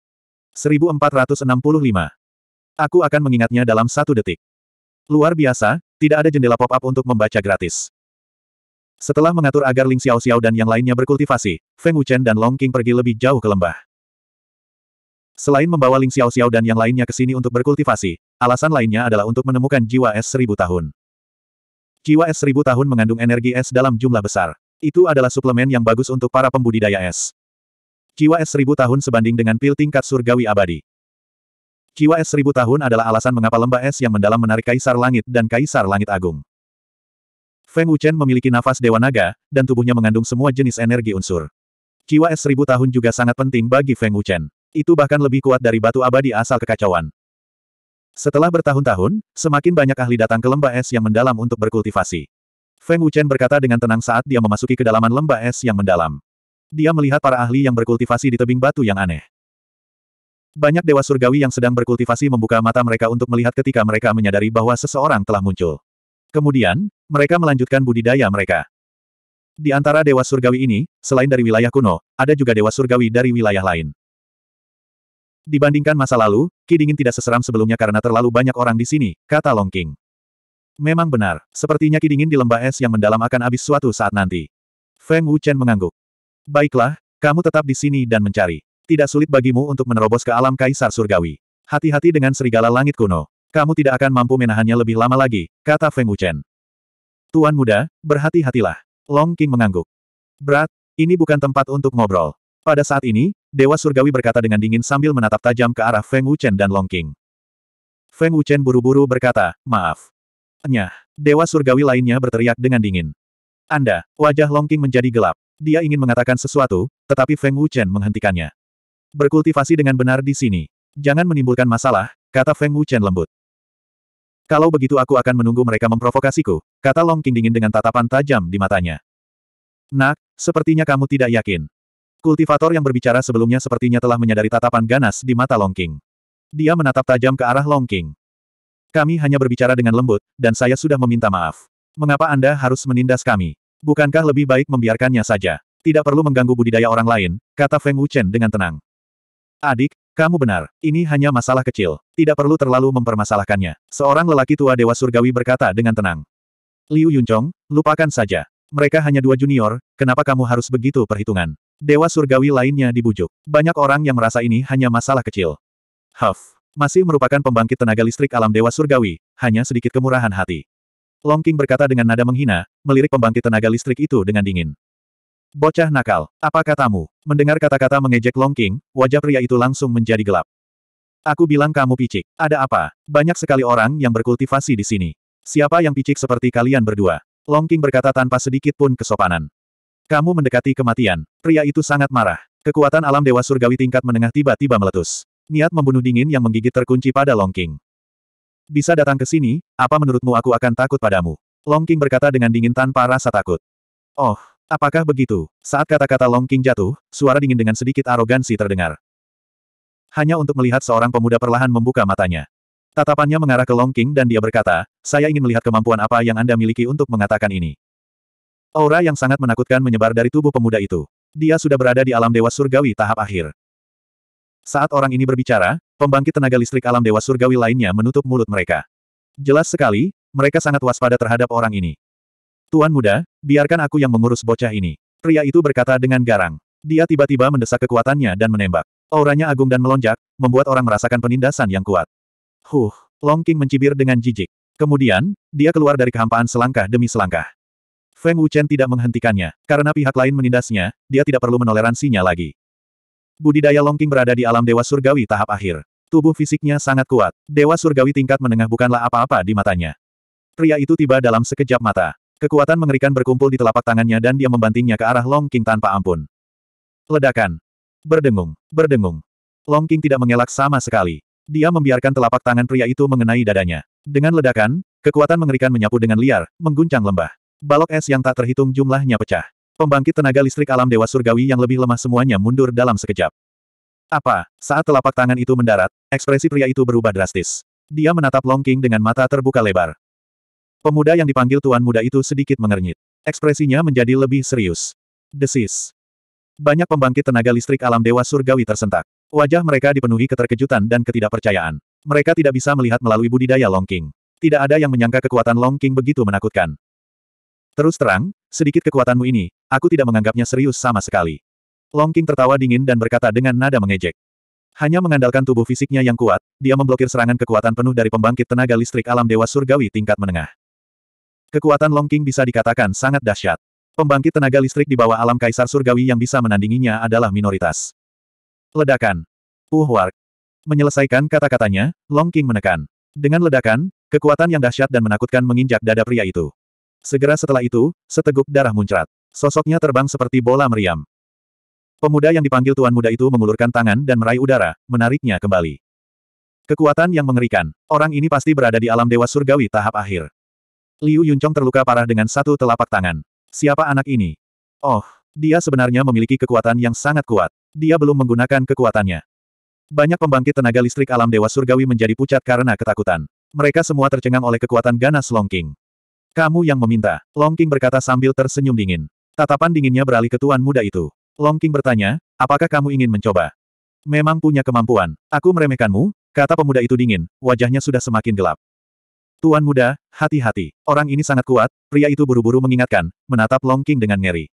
1465. Aku akan mengingatnya dalam satu detik. Luar biasa, tidak ada jendela pop-up untuk membaca gratis. Setelah mengatur agar Ling Xiao Xiao dan yang lainnya berkultivasi, Feng Wuchen dan Long King pergi lebih jauh ke lembah. Selain membawa Ling Xiao Xiao dan yang lainnya ke sini untuk berkultivasi, alasan lainnya adalah untuk menemukan jiwa es seribu tahun. Jiwa es seribu tahun mengandung energi es dalam jumlah besar. Itu adalah suplemen yang bagus untuk para pembudidaya es. Jiwa es seribu tahun sebanding dengan pil tingkat surgawi abadi. Jiwa es seribu tahun adalah alasan mengapa lembah es yang mendalam menarik Kaisar Langit dan Kaisar Langit Agung. Feng Wuchen memiliki nafas Dewa Naga, dan tubuhnya mengandung semua jenis energi unsur. Jiwa es seribu tahun juga sangat penting bagi Feng Wuchen. Itu bahkan lebih kuat dari batu abadi asal kekacauan. Setelah bertahun-tahun, semakin banyak ahli datang ke lembah es yang mendalam untuk berkultivasi. Feng Wuchen berkata dengan tenang saat dia memasuki kedalaman lembah es yang mendalam dia melihat para ahli yang berkultivasi di tebing batu yang aneh. Banyak dewa surgawi yang sedang berkultivasi membuka mata mereka untuk melihat ketika mereka menyadari bahwa seseorang telah muncul. Kemudian, mereka melanjutkan budidaya mereka. Di antara dewa surgawi ini, selain dari wilayah kuno, ada juga dewa surgawi dari wilayah lain. Dibandingkan masa lalu, Ki Dingin tidak seseram sebelumnya karena terlalu banyak orang di sini, kata Long King. Memang benar, sepertinya Ki Dingin di lembah es yang mendalam akan habis suatu saat nanti. Feng Wuchen mengangguk. Baiklah, kamu tetap di sini dan mencari. Tidak sulit bagimu untuk menerobos ke alam kaisar surgawi. Hati-hati dengan serigala langit kuno. Kamu tidak akan mampu menahannya lebih lama lagi, kata Feng Wuchen. Tuan muda, berhati-hatilah. Long King mengangguk. Berat, ini bukan tempat untuk ngobrol. Pada saat ini, Dewa Surgawi berkata dengan dingin sambil menatap tajam ke arah Feng Wuchen dan Long King. Feng Wuchen buru-buru berkata, maaf. Nyah, Dewa Surgawi lainnya berteriak dengan dingin. Anda, wajah Long King menjadi gelap. Dia ingin mengatakan sesuatu, tetapi Feng Wuchen menghentikannya. Berkultivasi dengan benar di sini. Jangan menimbulkan masalah, kata Feng Wuchen lembut. Kalau begitu aku akan menunggu mereka memprovokasiku, kata Long King dingin dengan tatapan tajam di matanya. Nak, sepertinya kamu tidak yakin. Kultivator yang berbicara sebelumnya sepertinya telah menyadari tatapan ganas di mata Long King. Dia menatap tajam ke arah Long King. Kami hanya berbicara dengan lembut, dan saya sudah meminta maaf. Mengapa Anda harus menindas kami? Bukankah lebih baik membiarkannya saja? Tidak perlu mengganggu budidaya orang lain, kata Feng Wuchen dengan tenang. Adik, kamu benar, ini hanya masalah kecil, tidak perlu terlalu mempermasalahkannya. Seorang lelaki tua Dewa Surgawi berkata dengan tenang. Liu Yuncong, lupakan saja. Mereka hanya dua junior, kenapa kamu harus begitu perhitungan? Dewa Surgawi lainnya dibujuk. Banyak orang yang merasa ini hanya masalah kecil. Huff, masih merupakan pembangkit tenaga listrik alam Dewa Surgawi, hanya sedikit kemurahan hati. Long King berkata dengan nada menghina, melirik pembangkit tenaga listrik itu dengan dingin. Bocah nakal, apa katamu? Mendengar kata-kata mengejek Long King, wajah pria itu langsung menjadi gelap. Aku bilang kamu picik. Ada apa? Banyak sekali orang yang berkultivasi di sini. Siapa yang picik seperti kalian berdua? Long King berkata tanpa sedikit pun kesopanan. Kamu mendekati kematian. Pria itu sangat marah. Kekuatan alam dewa surgawi tingkat menengah tiba-tiba meletus. Niat membunuh dingin yang menggigit terkunci pada Long King. Bisa datang ke sini, apa menurutmu aku akan takut padamu? Long King berkata dengan dingin tanpa rasa takut. Oh, apakah begitu? Saat kata-kata Long King jatuh, suara dingin dengan sedikit arogansi terdengar. Hanya untuk melihat seorang pemuda perlahan membuka matanya. Tatapannya mengarah ke Long King dan dia berkata, saya ingin melihat kemampuan apa yang Anda miliki untuk mengatakan ini. Aura yang sangat menakutkan menyebar dari tubuh pemuda itu. Dia sudah berada di alam dewa surgawi tahap akhir. Saat orang ini berbicara, pembangkit tenaga listrik alam dewa surgawi lainnya menutup mulut mereka. Jelas sekali, mereka sangat waspada terhadap orang ini. Tuan muda, biarkan aku yang mengurus bocah ini. Pria itu berkata dengan garang. Dia tiba-tiba mendesak kekuatannya dan menembak. Auranya agung dan melonjak, membuat orang merasakan penindasan yang kuat. Huh, Long King mencibir dengan jijik. Kemudian, dia keluar dari kehampaan selangkah demi selangkah. Feng Wuchen tidak menghentikannya, karena pihak lain menindasnya, dia tidak perlu menoleransinya lagi. Budidaya Long King berada di alam dewa surgawi tahap akhir. Tubuh fisiknya sangat kuat. Dewa surgawi tingkat menengah bukanlah apa-apa di matanya. Pria itu tiba dalam sekejap mata. Kekuatan mengerikan berkumpul di telapak tangannya dan dia membantingnya ke arah Long King tanpa ampun. Ledakan. Berdengung. Berdengung. Long King tidak mengelak sama sekali. Dia membiarkan telapak tangan pria itu mengenai dadanya. Dengan ledakan, kekuatan mengerikan menyapu dengan liar, mengguncang lembah. Balok es yang tak terhitung jumlahnya pecah. Pembangkit tenaga listrik alam Dewa Surgawi yang lebih lemah semuanya mundur dalam sekejap. Apa, saat telapak tangan itu mendarat, Ekspresi pria itu berubah drastis. Dia menatap Long King dengan mata terbuka lebar. Pemuda yang dipanggil tuan muda itu sedikit mengernyit. Ekspresinya menjadi lebih serius. Desis. Banyak pembangkit tenaga listrik alam dewa surgawi tersentak. Wajah mereka dipenuhi keterkejutan dan ketidakpercayaan. Mereka tidak bisa melihat melalui budidaya Long King. Tidak ada yang menyangka kekuatan Long King begitu menakutkan. Terus terang, sedikit kekuatanmu ini, aku tidak menganggapnya serius sama sekali. Long King tertawa dingin dan berkata dengan nada mengejek. Hanya mengandalkan tubuh fisiknya yang kuat, dia memblokir serangan kekuatan penuh dari pembangkit tenaga listrik alam dewa surgawi tingkat menengah. Kekuatan Long King bisa dikatakan sangat dahsyat. Pembangkit tenaga listrik di bawah alam kaisar surgawi yang bisa menandinginya adalah minoritas. Ledakan. Uhwark. Menyelesaikan kata-katanya, Long King menekan. Dengan ledakan, kekuatan yang dahsyat dan menakutkan menginjak dada pria itu. Segera setelah itu, seteguk darah muncrat. Sosoknya terbang seperti bola meriam. Pemuda yang dipanggil tuan muda itu mengulurkan tangan dan meraih udara, menariknya kembali. Kekuatan yang mengerikan. Orang ini pasti berada di alam dewa surgawi tahap akhir. Liu Yuncong terluka parah dengan satu telapak tangan. Siapa anak ini? Oh, dia sebenarnya memiliki kekuatan yang sangat kuat. Dia belum menggunakan kekuatannya. Banyak pembangkit tenaga listrik alam dewa surgawi menjadi pucat karena ketakutan. Mereka semua tercengang oleh kekuatan ganas Longking. Kamu yang meminta, Longking berkata sambil tersenyum dingin. Tatapan dinginnya beralih ke tuan muda itu. Long King bertanya, apakah kamu ingin mencoba? Memang punya kemampuan. Aku meremehkanmu, kata pemuda itu dingin, wajahnya sudah semakin gelap. Tuan muda, hati-hati. Orang ini sangat kuat, pria itu buru-buru mengingatkan, menatap Long King dengan ngeri.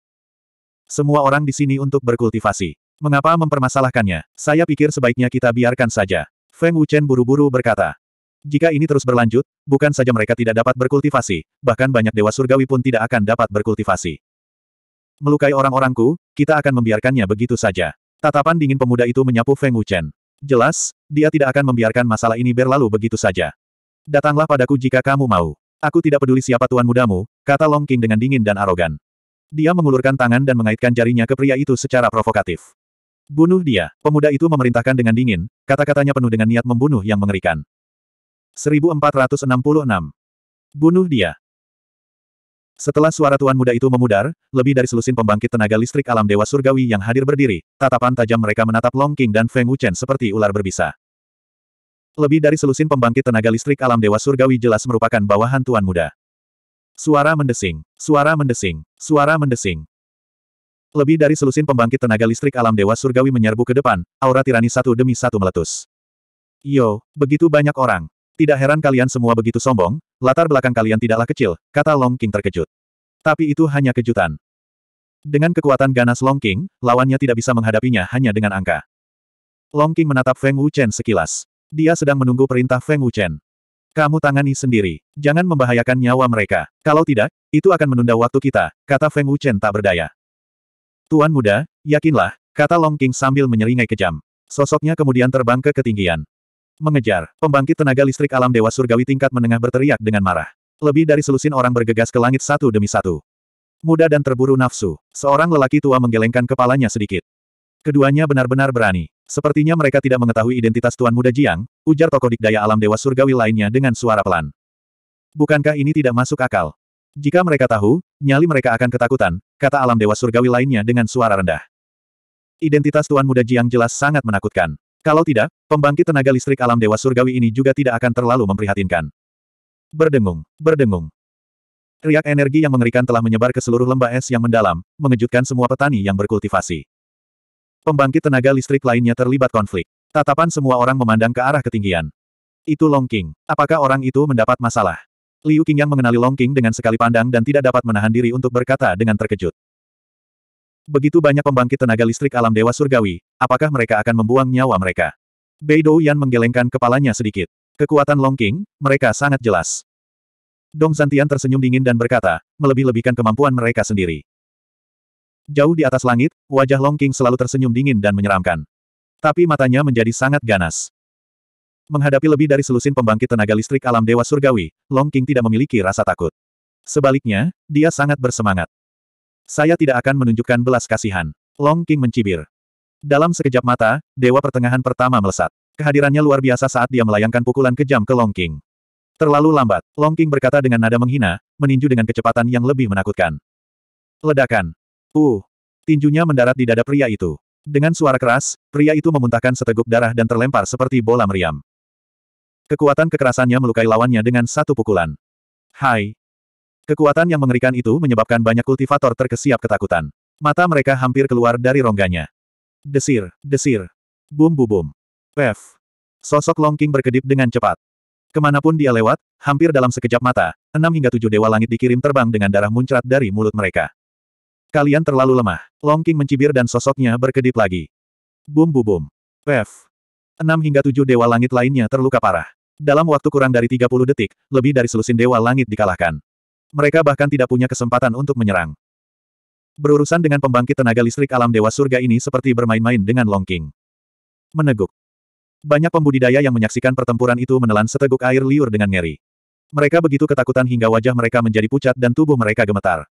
Semua orang di sini untuk berkultivasi. Mengapa mempermasalahkannya? Saya pikir sebaiknya kita biarkan saja. Feng Wuchen buru-buru berkata. Jika ini terus berlanjut, bukan saja mereka tidak dapat berkultivasi, bahkan banyak dewa surgawi pun tidak akan dapat berkultivasi. Melukai orang-orangku, kita akan membiarkannya begitu saja. Tatapan dingin pemuda itu menyapu Feng Wuchen. Jelas, dia tidak akan membiarkan masalah ini berlalu begitu saja. Datanglah padaku jika kamu mau. Aku tidak peduli siapa tuan mudamu, kata Long King dengan dingin dan arogan. Dia mengulurkan tangan dan mengaitkan jarinya ke pria itu secara provokatif. Bunuh dia, pemuda itu memerintahkan dengan dingin, kata-katanya penuh dengan niat membunuh yang mengerikan. 1466. Bunuh dia, setelah suara tuan muda itu memudar, lebih dari selusin pembangkit tenaga listrik alam dewa surgawi yang hadir berdiri, tatapan tajam mereka menatap Long King dan Feng Wuchen seperti ular berbisa. Lebih dari selusin pembangkit tenaga listrik alam dewa surgawi jelas merupakan bawahan tuan muda. Suara mendesing, suara mendesing, suara mendesing. Lebih dari selusin pembangkit tenaga listrik alam dewa surgawi menyerbu ke depan, aura tirani satu demi satu meletus. Yo, begitu banyak orang, tidak heran kalian semua begitu sombong, latar belakang kalian tidaklah kecil, kata Long King terkejut. Tapi itu hanya kejutan. Dengan kekuatan ganas Long King, lawannya tidak bisa menghadapinya hanya dengan angka. Long King menatap Feng Wuchen sekilas. Dia sedang menunggu perintah Feng Wuchen. Kamu tangani sendiri. Jangan membahayakan nyawa mereka. Kalau tidak, itu akan menunda waktu kita, kata Feng Wuchen tak berdaya. Tuan muda, yakinlah, kata Long King sambil menyeringai kejam. Sosoknya kemudian terbang ke ketinggian. Mengejar, pembangkit tenaga listrik alam Dewa Surgawi tingkat menengah berteriak dengan marah. Lebih dari selusin orang bergegas ke langit satu demi satu. Muda dan terburu nafsu, seorang lelaki tua menggelengkan kepalanya sedikit. Keduanya benar-benar berani. Sepertinya mereka tidak mengetahui identitas Tuan Muda Jiang, ujar tokoh dikdaya alam Dewa Surgawi lainnya dengan suara pelan. Bukankah ini tidak masuk akal? Jika mereka tahu, nyali mereka akan ketakutan, kata alam Dewa Surgawi lainnya dengan suara rendah. Identitas Tuan Muda Jiang jelas sangat menakutkan. Kalau tidak, pembangkit tenaga listrik alam dewa surgawi ini juga tidak akan terlalu memprihatinkan. Berdengung, berdengung. Riak energi yang mengerikan telah menyebar ke seluruh lembah es yang mendalam, mengejutkan semua petani yang berkultivasi. Pembangkit tenaga listrik lainnya terlibat konflik. Tatapan semua orang memandang ke arah ketinggian. Itu Long King. Apakah orang itu mendapat masalah? Liu Qingyang mengenali Long King dengan sekali pandang dan tidak dapat menahan diri untuk berkata dengan terkejut. Begitu banyak pembangkit tenaga listrik alam dewa surgawi, apakah mereka akan membuang nyawa mereka? Beidou Yan menggelengkan kepalanya sedikit. Kekuatan Long King, mereka sangat jelas. Dong Zantian tersenyum dingin dan berkata, melebih-lebihkan kemampuan mereka sendiri. Jauh di atas langit, wajah Long King selalu tersenyum dingin dan menyeramkan. Tapi matanya menjadi sangat ganas. Menghadapi lebih dari selusin pembangkit tenaga listrik alam dewa surgawi, Long King tidak memiliki rasa takut. Sebaliknya, dia sangat bersemangat. Saya tidak akan menunjukkan belas kasihan. Long King mencibir. Dalam sekejap mata, Dewa Pertengahan pertama melesat. Kehadirannya luar biasa saat dia melayangkan pukulan kejam ke Long King. Terlalu lambat, Long King berkata dengan nada menghina, meninju dengan kecepatan yang lebih menakutkan. Ledakan. Uh. Tinjunya mendarat di dada pria itu. Dengan suara keras, pria itu memuntahkan seteguk darah dan terlempar seperti bola meriam. Kekuatan kekerasannya melukai lawannya dengan satu pukulan. Hai. Kekuatan yang mengerikan itu menyebabkan banyak kultivator terkesiap ketakutan. Mata mereka hampir keluar dari rongganya. Desir, desir. Boom, bu bum. Pef. Sosok Long King berkedip dengan cepat. Kemanapun dia lewat, hampir dalam sekejap mata, enam hingga tujuh dewa langit dikirim terbang dengan darah muncrat dari mulut mereka. Kalian terlalu lemah. Long King mencibir dan sosoknya berkedip lagi. Boom, bu bum. Pef. Enam hingga tujuh dewa langit lainnya terluka parah. Dalam waktu kurang dari 30 detik, lebih dari selusin dewa langit dikalahkan. Mereka bahkan tidak punya kesempatan untuk menyerang. Berurusan dengan pembangkit tenaga listrik alam Dewa Surga ini seperti bermain-main dengan Long King. Meneguk. Banyak pembudidaya yang menyaksikan pertempuran itu menelan seteguk air liur dengan ngeri. Mereka begitu ketakutan hingga wajah mereka menjadi pucat dan tubuh mereka gemetar.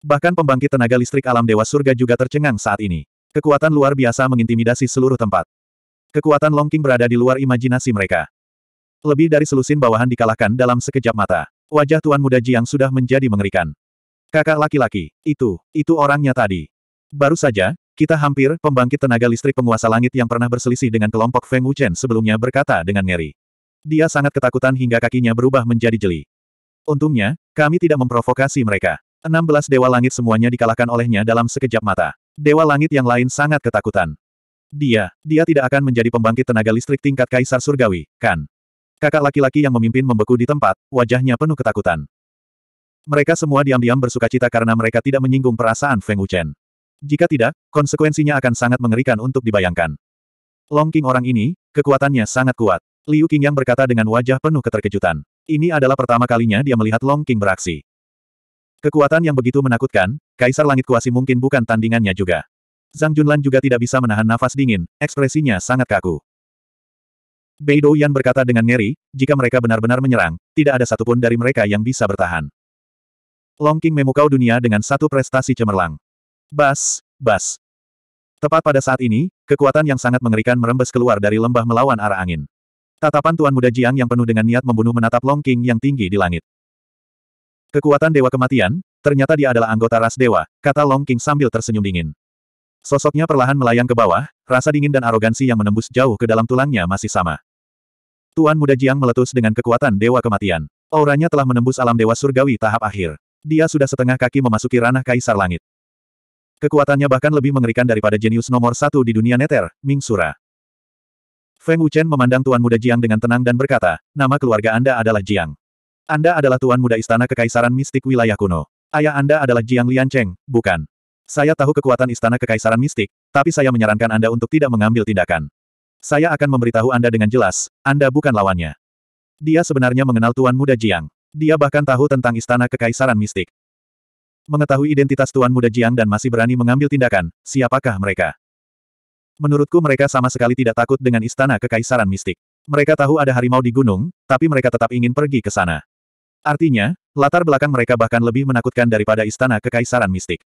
Bahkan pembangkit tenaga listrik alam Dewa Surga juga tercengang saat ini. Kekuatan luar biasa mengintimidasi seluruh tempat. Kekuatan Long King berada di luar imajinasi mereka. Lebih dari selusin bawahan dikalahkan dalam sekejap mata. Wajah tuan muda Jiang sudah menjadi mengerikan. Kakak laki-laki, itu, itu orangnya tadi. Baru saja, kita hampir pembangkit tenaga listrik penguasa langit yang pernah berselisih dengan kelompok Feng Wuchen sebelumnya berkata dengan ngeri. Dia sangat ketakutan hingga kakinya berubah menjadi jeli. Untungnya, kami tidak memprovokasi mereka. 16 dewa langit semuanya dikalahkan olehnya dalam sekejap mata. Dewa langit yang lain sangat ketakutan. Dia, dia tidak akan menjadi pembangkit tenaga listrik tingkat kaisar surgawi, kan? Kakak laki-laki yang memimpin membeku di tempat, wajahnya penuh ketakutan. Mereka semua diam-diam bersuka cita karena mereka tidak menyinggung perasaan Feng Wuchen. Jika tidak, konsekuensinya akan sangat mengerikan untuk dibayangkan. Long King orang ini, kekuatannya sangat kuat. Liu yang berkata dengan wajah penuh keterkejutan. Ini adalah pertama kalinya dia melihat Long King beraksi. Kekuatan yang begitu menakutkan, Kaisar Langit Kuasi mungkin bukan tandingannya juga. Zhang Junlan juga tidak bisa menahan nafas dingin, ekspresinya sangat kaku. Beidou Yan berkata dengan ngeri, jika mereka benar-benar menyerang, tidak ada satupun dari mereka yang bisa bertahan. Long King memukau dunia dengan satu prestasi cemerlang. Bas, bas. Tepat pada saat ini, kekuatan yang sangat mengerikan merembes keluar dari lembah melawan arah angin. Tatapan Tuan Muda Jiang yang penuh dengan niat membunuh menatap Long King yang tinggi di langit. Kekuatan Dewa Kematian, ternyata dia adalah anggota ras dewa, kata Long King sambil tersenyum dingin. Sosoknya perlahan melayang ke bawah, rasa dingin dan arogansi yang menembus jauh ke dalam tulangnya masih sama. Tuan Muda Jiang meletus dengan kekuatan Dewa Kematian. Auranya telah menembus alam Dewa Surgawi tahap akhir. Dia sudah setengah kaki memasuki ranah Kaisar Langit. Kekuatannya bahkan lebih mengerikan daripada jenius nomor satu di dunia neter, Ming Sura. Feng Wuchen memandang Tuan Muda Jiang dengan tenang dan berkata, nama keluarga Anda adalah Jiang. Anda adalah Tuan Muda Istana Kekaisaran Mistik Wilayah Kuno. Ayah Anda adalah Jiang Liancheng, bukan. Saya tahu kekuatan Istana Kekaisaran Mistik, tapi saya menyarankan Anda untuk tidak mengambil tindakan. Saya akan memberitahu Anda dengan jelas, Anda bukan lawannya. Dia sebenarnya mengenal Tuan Muda Jiang. Dia bahkan tahu tentang istana kekaisaran mistik. Mengetahui identitas Tuan Muda Jiang dan masih berani mengambil tindakan, siapakah mereka? Menurutku mereka sama sekali tidak takut dengan istana kekaisaran mistik. Mereka tahu ada harimau di gunung, tapi mereka tetap ingin pergi ke sana. Artinya, latar belakang mereka bahkan lebih menakutkan daripada istana kekaisaran mistik.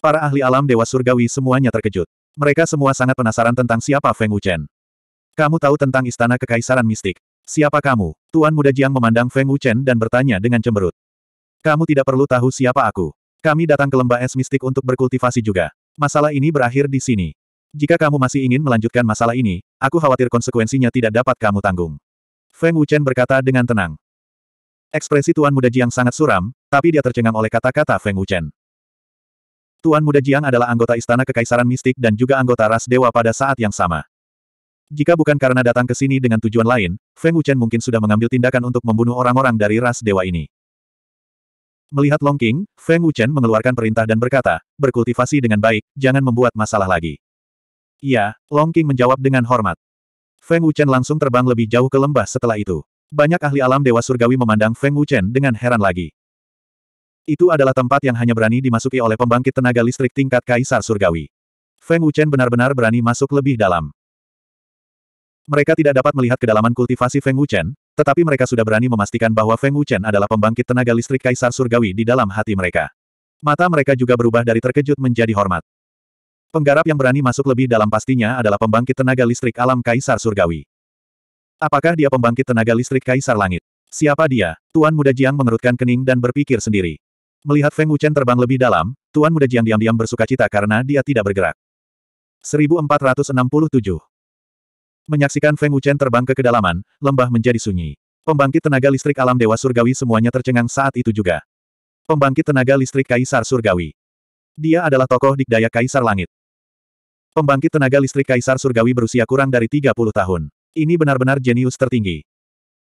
Para ahli alam dewa surgawi semuanya terkejut. Mereka semua sangat penasaran tentang siapa Feng Wuchen. Kamu tahu tentang istana kekaisaran mistik. Siapa kamu? Tuan muda Jiang memandang Feng Wuchen dan bertanya dengan cemberut. Kamu tidak perlu tahu siapa aku. Kami datang ke lembah es mistik untuk berkultivasi juga. Masalah ini berakhir di sini. Jika kamu masih ingin melanjutkan masalah ini, aku khawatir konsekuensinya tidak dapat kamu tanggung. Feng Wuchen berkata dengan tenang. Ekspresi Tuan Muda Jiang sangat suram, tapi dia tercengang oleh kata-kata Feng Wuchen. Tuan Muda Jiang adalah anggota Istana Kekaisaran Mistik dan juga anggota Ras Dewa pada saat yang sama. Jika bukan karena datang ke sini dengan tujuan lain, Feng Wuchen mungkin sudah mengambil tindakan untuk membunuh orang-orang dari Ras Dewa ini. Melihat Long King, Feng Wuchen mengeluarkan perintah dan berkata, berkultivasi dengan baik, jangan membuat masalah lagi. Iya, Long King menjawab dengan hormat. Feng Wuchen langsung terbang lebih jauh ke lembah setelah itu. Banyak ahli alam Dewa Surgawi memandang Feng Wuchen dengan heran lagi. Itu adalah tempat yang hanya berani dimasuki oleh pembangkit tenaga listrik tingkat Kaisar Surgawi. Feng Wuchen benar-benar berani masuk lebih dalam. Mereka tidak dapat melihat kedalaman kultivasi Feng Wuchen, tetapi mereka sudah berani memastikan bahwa Feng Wuchen adalah pembangkit tenaga listrik Kaisar Surgawi di dalam hati mereka. Mata mereka juga berubah dari terkejut menjadi hormat. Penggarap yang berani masuk lebih dalam pastinya adalah pembangkit tenaga listrik alam Kaisar Surgawi. Apakah dia pembangkit tenaga listrik Kaisar Langit? Siapa dia? Tuan Muda Jiang mengerutkan kening dan berpikir sendiri. Melihat Feng Wuchen terbang lebih dalam, Tuan Muda Jiang diam-diam bersuka cita karena dia tidak bergerak. 1467 Menyaksikan Feng Wuchen terbang ke kedalaman, lembah menjadi sunyi. Pembangkit tenaga listrik alam Dewa Surgawi semuanya tercengang saat itu juga. Pembangkit tenaga listrik Kaisar Surgawi. Dia adalah tokoh dikdaya Kaisar Langit. Pembangkit tenaga listrik Kaisar Surgawi berusia kurang dari 30 tahun. Ini benar-benar jenius tertinggi.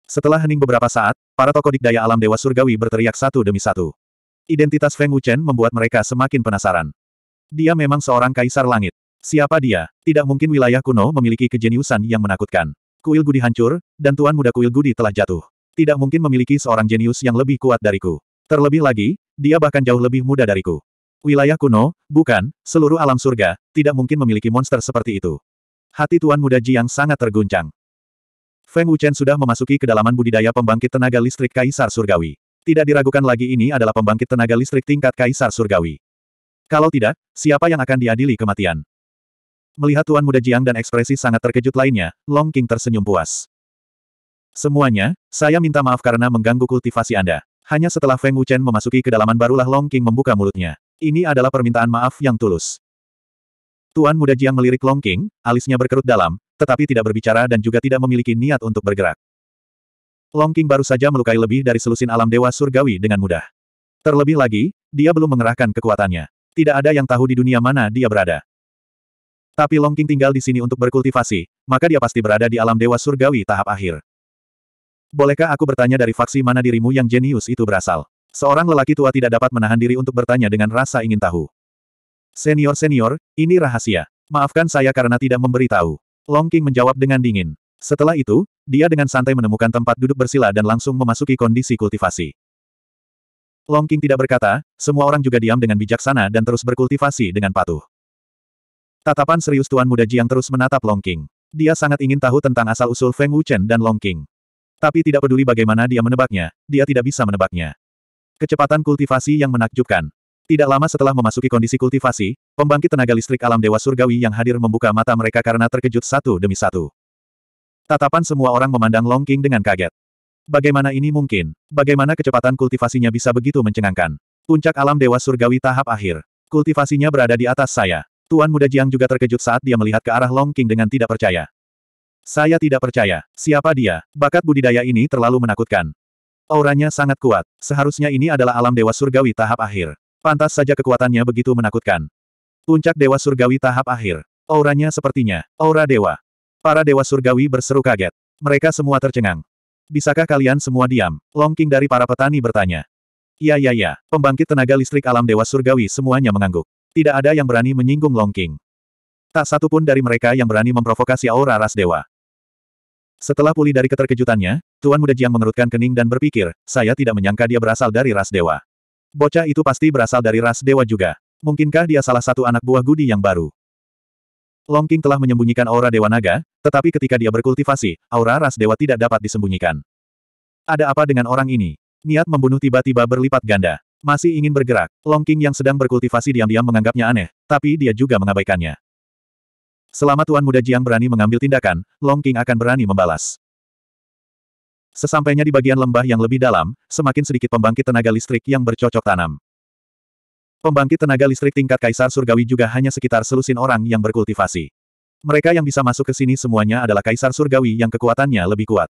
Setelah hening beberapa saat, para tokoh dikdaya alam Dewa Surgawi berteriak satu demi satu. Identitas Feng Wuchen membuat mereka semakin penasaran. Dia memang seorang kaisar langit. Siapa dia? Tidak mungkin wilayah kuno memiliki kejeniusan yang menakutkan. Kuil Gudi hancur, dan Tuan Muda Kuil Gudi telah jatuh. Tidak mungkin memiliki seorang jenius yang lebih kuat dariku. Terlebih lagi, dia bahkan jauh lebih muda dariku. Wilayah kuno, bukan, seluruh alam surga, tidak mungkin memiliki monster seperti itu. Hati Tuan Muda Jiang sangat terguncang. Feng Wuchen sudah memasuki kedalaman budidaya pembangkit tenaga listrik Kaisar Surgawi. Tidak diragukan lagi ini adalah pembangkit tenaga listrik tingkat Kaisar Surgawi. Kalau tidak, siapa yang akan diadili kematian? Melihat Tuan Muda Jiang dan ekspresi sangat terkejut lainnya, Long King tersenyum puas. Semuanya, saya minta maaf karena mengganggu kultivasi Anda. Hanya setelah Feng Wuchen memasuki kedalaman barulah Long King membuka mulutnya. Ini adalah permintaan maaf yang tulus. Tuan Muda Jiang melirik Long King, alisnya berkerut dalam, tetapi tidak berbicara dan juga tidak memiliki niat untuk bergerak. Long King baru saja melukai lebih dari selusin alam dewa surgawi dengan mudah. Terlebih lagi, dia belum mengerahkan kekuatannya. Tidak ada yang tahu di dunia mana dia berada. Tapi Long King tinggal di sini untuk berkultivasi, maka dia pasti berada di alam dewa surgawi tahap akhir. Bolehkah aku bertanya dari faksi mana dirimu yang jenius itu berasal? Seorang lelaki tua tidak dapat menahan diri untuk bertanya dengan rasa ingin tahu. Senior-senior, ini rahasia. Maafkan saya karena tidak memberitahu. Long King menjawab dengan dingin. Setelah itu, dia dengan santai menemukan tempat duduk bersila dan langsung memasuki kondisi kultivasi. Long King tidak berkata, semua orang juga diam dengan bijaksana dan terus berkultivasi dengan patuh. Tatapan serius Tuan Muda Jiang terus menatap Long King. Dia sangat ingin tahu tentang asal-usul Feng Wuchen dan Long King. Tapi tidak peduli bagaimana dia menebaknya, dia tidak bisa menebaknya. Kecepatan kultivasi yang menakjubkan. Tidak lama setelah memasuki kondisi kultivasi, pembangkit tenaga listrik alam Dewa Surgawi yang hadir membuka mata mereka karena terkejut satu demi satu. Tatapan semua orang memandang Long King dengan kaget. Bagaimana ini mungkin? Bagaimana kecepatan kultivasinya bisa begitu mencengangkan? Puncak alam Dewa Surgawi tahap akhir. Kultivasinya berada di atas saya. Tuan muda Jiang juga terkejut saat dia melihat ke arah Long King dengan tidak percaya. Saya tidak percaya. Siapa dia? Bakat budidaya ini terlalu menakutkan. Auranya sangat kuat. Seharusnya ini adalah alam Dewa Surgawi tahap akhir. Pantas saja kekuatannya begitu menakutkan. Puncak Dewa Surgawi tahap akhir. Auranya sepertinya. Aura Dewa. Para dewa surgawi berseru kaget. Mereka semua tercengang. Bisakah kalian semua diam? Longking dari para petani bertanya. Ya ya ya, pembangkit tenaga listrik alam dewa surgawi semuanya mengangguk. Tidak ada yang berani menyinggung Longking. Tak satu pun dari mereka yang berani memprovokasi aura ras dewa. Setelah pulih dari keterkejutannya, Tuan Muda Jiang mengerutkan kening dan berpikir, saya tidak menyangka dia berasal dari ras dewa. Bocah itu pasti berasal dari ras dewa juga. Mungkinkah dia salah satu anak buah Gudi yang baru? Longking telah menyembunyikan aura Dewa Naga, tetapi ketika dia berkultivasi, aura ras Dewa tidak dapat disembunyikan. Ada apa dengan orang ini? Niat membunuh tiba-tiba berlipat ganda. Masih ingin bergerak, Longking yang sedang berkultivasi diam-diam menganggapnya aneh, tapi dia juga mengabaikannya. Selama Tuan Muda Jiang berani mengambil tindakan, Longking akan berani membalas. Sesampainya di bagian lembah yang lebih dalam, semakin sedikit pembangkit tenaga listrik yang bercocok tanam. Pembangkit tenaga listrik tingkat Kaisar Surgawi juga hanya sekitar selusin orang yang berkultivasi. Mereka yang bisa masuk ke sini semuanya adalah Kaisar Surgawi yang kekuatannya lebih kuat.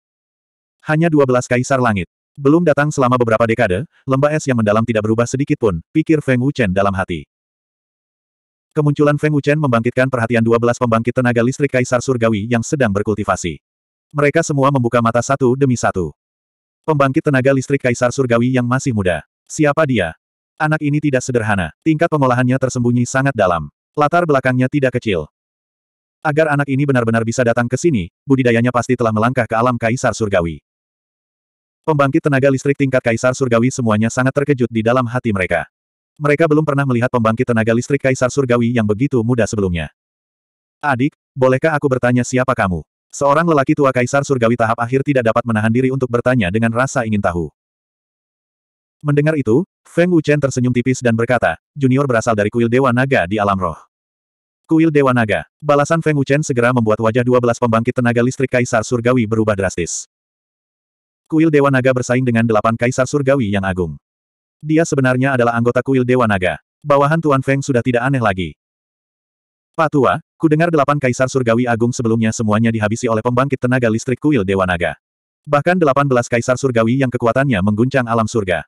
Hanya 12 Kaisar Langit. Belum datang selama beberapa dekade, lembah es yang mendalam tidak berubah sedikit pun, pikir Feng Wuchen dalam hati. Kemunculan Feng Wuchen membangkitkan perhatian 12 pembangkit tenaga listrik Kaisar Surgawi yang sedang berkultivasi. Mereka semua membuka mata satu demi satu. Pembangkit tenaga listrik Kaisar Surgawi yang masih muda. Siapa dia? Anak ini tidak sederhana, tingkat pengolahannya tersembunyi sangat dalam. Latar belakangnya tidak kecil. Agar anak ini benar-benar bisa datang ke sini, budidayanya pasti telah melangkah ke alam Kaisar Surgawi. Pembangkit tenaga listrik tingkat Kaisar Surgawi semuanya sangat terkejut di dalam hati mereka. Mereka belum pernah melihat pembangkit tenaga listrik Kaisar Surgawi yang begitu muda sebelumnya. Adik, bolehkah aku bertanya siapa kamu? Seorang lelaki tua Kaisar Surgawi tahap akhir tidak dapat menahan diri untuk bertanya dengan rasa ingin tahu. Mendengar itu, Feng Wuchen tersenyum tipis dan berkata, Junior berasal dari kuil Dewa Naga di alam roh. Kuil Dewa Naga. Balasan Feng Wuchen segera membuat wajah 12 pembangkit tenaga listrik Kaisar Surgawi berubah drastis. Kuil Dewa Naga bersaing dengan delapan Kaisar Surgawi yang agung. Dia sebenarnya adalah anggota Kuil Dewa Naga. Bawahan Tuan Feng sudah tidak aneh lagi. Pak tua, ku dengar delapan Kaisar Surgawi Agung sebelumnya semuanya dihabisi oleh pembangkit tenaga listrik Kuil Dewa Naga. Bahkan delapan belas Kaisar Surgawi yang kekuatannya mengguncang alam surga.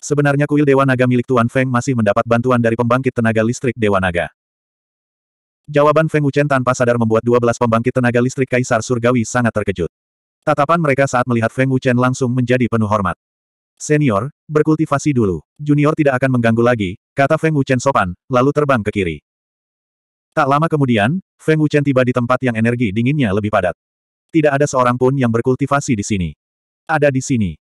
Sebenarnya kuil Dewa Naga milik Tuan Feng masih mendapat bantuan dari pembangkit tenaga listrik Dewa Naga. Jawaban Feng Wuchen tanpa sadar membuat 12 pembangkit tenaga listrik Kaisar Surgawi sangat terkejut. Tatapan mereka saat melihat Feng Wuchen langsung menjadi penuh hormat. Senior, berkultivasi dulu. Junior tidak akan mengganggu lagi, kata Feng Wuchen sopan, lalu terbang ke kiri. Tak lama kemudian, Feng Wuchen tiba di tempat yang energi dinginnya lebih padat. Tidak ada seorang pun yang berkultivasi di sini. Ada di sini.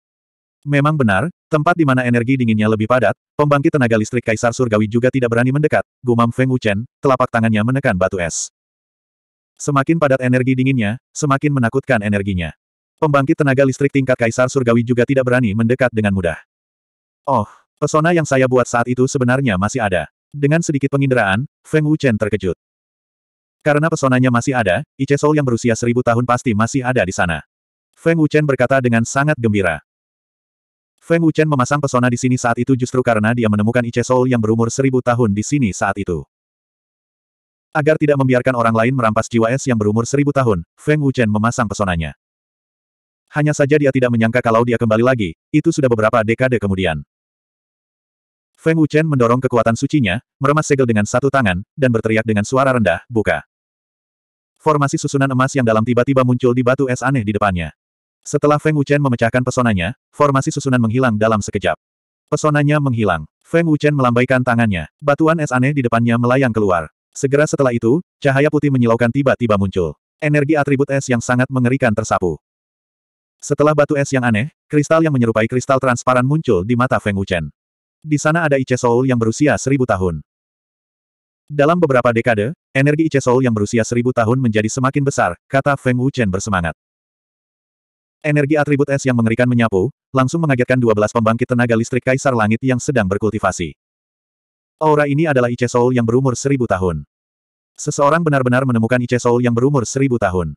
Memang benar, Tempat di mana energi dinginnya lebih padat, pembangkit tenaga listrik Kaisar Surgawi juga tidak berani mendekat, gumam Feng Wuchen, telapak tangannya menekan batu es. Semakin padat energi dinginnya, semakin menakutkan energinya. Pembangkit tenaga listrik tingkat Kaisar Surgawi juga tidak berani mendekat dengan mudah. Oh, pesona yang saya buat saat itu sebenarnya masih ada. Dengan sedikit penginderaan, Feng Wuchen terkejut. Karena pesonanya masih ada, Ice Soul yang berusia seribu tahun pasti masih ada di sana. Feng Wuchen berkata dengan sangat gembira. Feng Wuchen memasang pesona di sini saat itu justru karena dia menemukan Ice Soul yang berumur seribu tahun di sini saat itu. Agar tidak membiarkan orang lain merampas jiwa es yang berumur seribu tahun, Feng Wuchen memasang pesonanya. Hanya saja dia tidak menyangka kalau dia kembali lagi, itu sudah beberapa dekade kemudian. Feng Wuchen mendorong kekuatan sucinya, meremas segel dengan satu tangan, dan berteriak dengan suara rendah, buka. Formasi susunan emas yang dalam tiba-tiba muncul di batu es aneh di depannya. Setelah Feng Wuchen memecahkan pesonanya, formasi susunan menghilang dalam sekejap. Pesonanya menghilang. Feng Wuchen melambaikan tangannya. Batuan es aneh di depannya melayang keluar. Segera setelah itu, cahaya putih menyilaukan tiba-tiba muncul. Energi atribut es yang sangat mengerikan tersapu. Setelah batu es yang aneh, kristal yang menyerupai kristal transparan muncul di mata Feng Wuchen. Di sana ada Ice Soul yang berusia seribu tahun. Dalam beberapa dekade, energi Ice Soul yang berusia seribu tahun menjadi semakin besar, kata Feng Wuchen bersemangat. Energi atribut es yang mengerikan menyapu, langsung mengagetkan 12 pembangkit tenaga listrik Kaisar Langit yang sedang berkultivasi. Aura ini adalah Ice Soul yang berumur seribu tahun. Seseorang benar-benar menemukan Ice Soul yang berumur seribu tahun.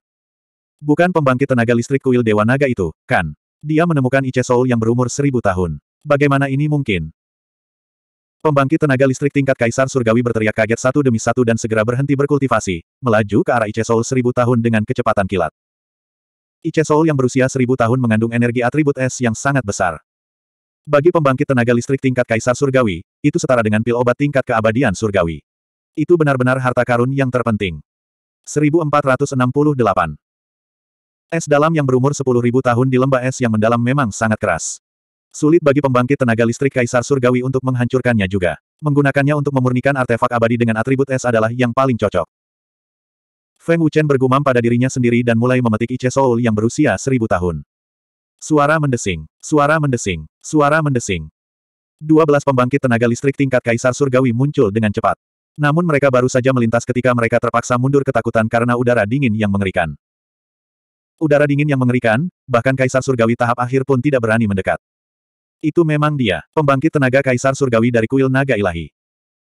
Bukan pembangkit tenaga listrik kuil Dewa Naga itu, kan? Dia menemukan Ice Soul yang berumur seribu tahun. Bagaimana ini mungkin? Pembangkit tenaga listrik tingkat Kaisar Surgawi berteriak kaget satu demi satu dan segera berhenti berkultivasi, melaju ke arah Ice Soul seribu tahun dengan kecepatan kilat. Ice yang berusia seribu tahun mengandung energi atribut es yang sangat besar. Bagi pembangkit tenaga listrik tingkat kaisar surgawi, itu setara dengan pil obat tingkat keabadian surgawi. Itu benar-benar harta karun yang terpenting. 1468 Es dalam yang berumur 10.000 tahun di lembah es yang mendalam memang sangat keras. Sulit bagi pembangkit tenaga listrik kaisar surgawi untuk menghancurkannya juga. Menggunakannya untuk memurnikan artefak abadi dengan atribut es adalah yang paling cocok. Feng Wuchen bergumam pada dirinya sendiri dan mulai memetik Ice Soul yang berusia seribu tahun. Suara mendesing, suara mendesing, suara mendesing. Dua belas pembangkit tenaga listrik tingkat Kaisar Surgawi muncul dengan cepat. Namun mereka baru saja melintas ketika mereka terpaksa mundur ketakutan karena udara dingin yang mengerikan. Udara dingin yang mengerikan, bahkan Kaisar Surgawi tahap akhir pun tidak berani mendekat. Itu memang dia, pembangkit tenaga Kaisar Surgawi dari kuil naga ilahi.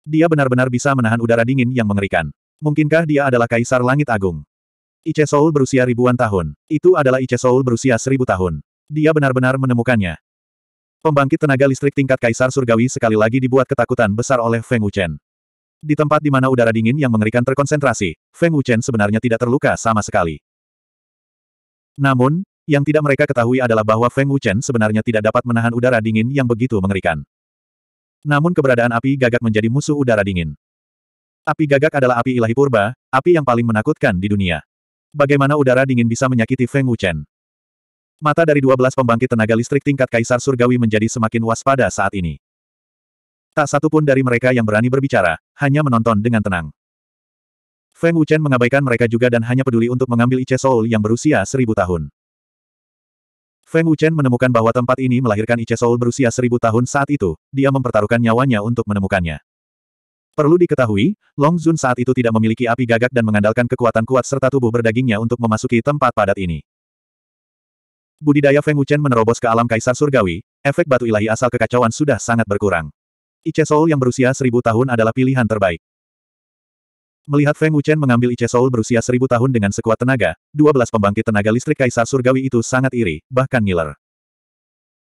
Dia benar-benar bisa menahan udara dingin yang mengerikan. Mungkinkah dia adalah Kaisar Langit Agung? Ice Soul berusia ribuan tahun. Itu adalah Ice Soul berusia seribu tahun. Dia benar-benar menemukannya. Pembangkit tenaga listrik tingkat Kaisar Surgawi sekali lagi dibuat ketakutan besar oleh Feng Wuchen. Di tempat di mana udara dingin yang mengerikan terkonsentrasi, Feng Wuchen sebenarnya tidak terluka sama sekali. Namun, yang tidak mereka ketahui adalah bahwa Feng Wuchen sebenarnya tidak dapat menahan udara dingin yang begitu mengerikan. Namun keberadaan api gagak menjadi musuh udara dingin. Api gagak adalah api ilahi purba, api yang paling menakutkan di dunia. Bagaimana udara dingin bisa menyakiti Feng Wuchen? Mata dari 12 pembangkit tenaga listrik tingkat Kaisar Surgawi menjadi semakin waspada saat ini. Tak satu pun dari mereka yang berani berbicara, hanya menonton dengan tenang. Feng Wuchen mengabaikan mereka juga dan hanya peduli untuk mengambil Ice Soul yang berusia seribu tahun. Feng Wuchen menemukan bahwa tempat ini melahirkan Ice Soul berusia seribu tahun saat itu, dia mempertaruhkan nyawanya untuk menemukannya. Perlu diketahui, Long Zun saat itu tidak memiliki api gagak dan mengandalkan kekuatan kuat serta tubuh berdagingnya untuk memasuki tempat padat ini. Budidaya Feng Wuchen menerobos ke alam kaisar surgawi, efek batu ilahi asal kekacauan sudah sangat berkurang. Ice Soul yang berusia seribu tahun adalah pilihan terbaik. Melihat Feng Wuchen mengambil Ice Soul berusia seribu tahun dengan sekuat tenaga, 12 pembangkit tenaga listrik kaisar surgawi itu sangat iri, bahkan ngiler.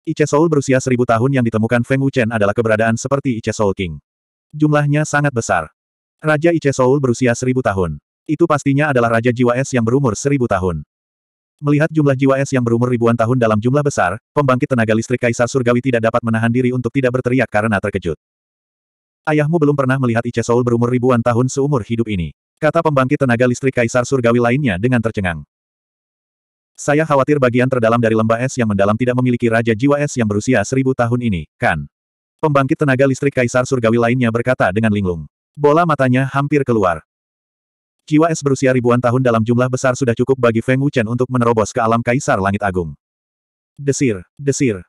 Ice Soul berusia seribu tahun yang ditemukan Feng Wuchen adalah keberadaan seperti Ice Soul King. Jumlahnya sangat besar. Raja Ice Soul berusia seribu tahun. Itu pastinya adalah Raja Jiwa Es yang berumur seribu tahun. Melihat jumlah jiwa es yang berumur ribuan tahun dalam jumlah besar, pembangkit tenaga listrik Kaisar Surgawi tidak dapat menahan diri untuk tidak berteriak karena terkejut. Ayahmu belum pernah melihat Ice Soul berumur ribuan tahun seumur hidup ini. Kata pembangkit tenaga listrik Kaisar Surgawi lainnya dengan tercengang. Saya khawatir bagian terdalam dari lembah es yang mendalam tidak memiliki Raja Jiwa Es yang berusia seribu tahun ini, kan? Pembangkit tenaga listrik Kaisar Surgawi lainnya berkata dengan linglung. Bola matanya hampir keluar. Jiwa es berusia ribuan tahun dalam jumlah besar sudah cukup bagi Feng Wuchen untuk menerobos ke alam Kaisar Langit Agung. Desir, desir.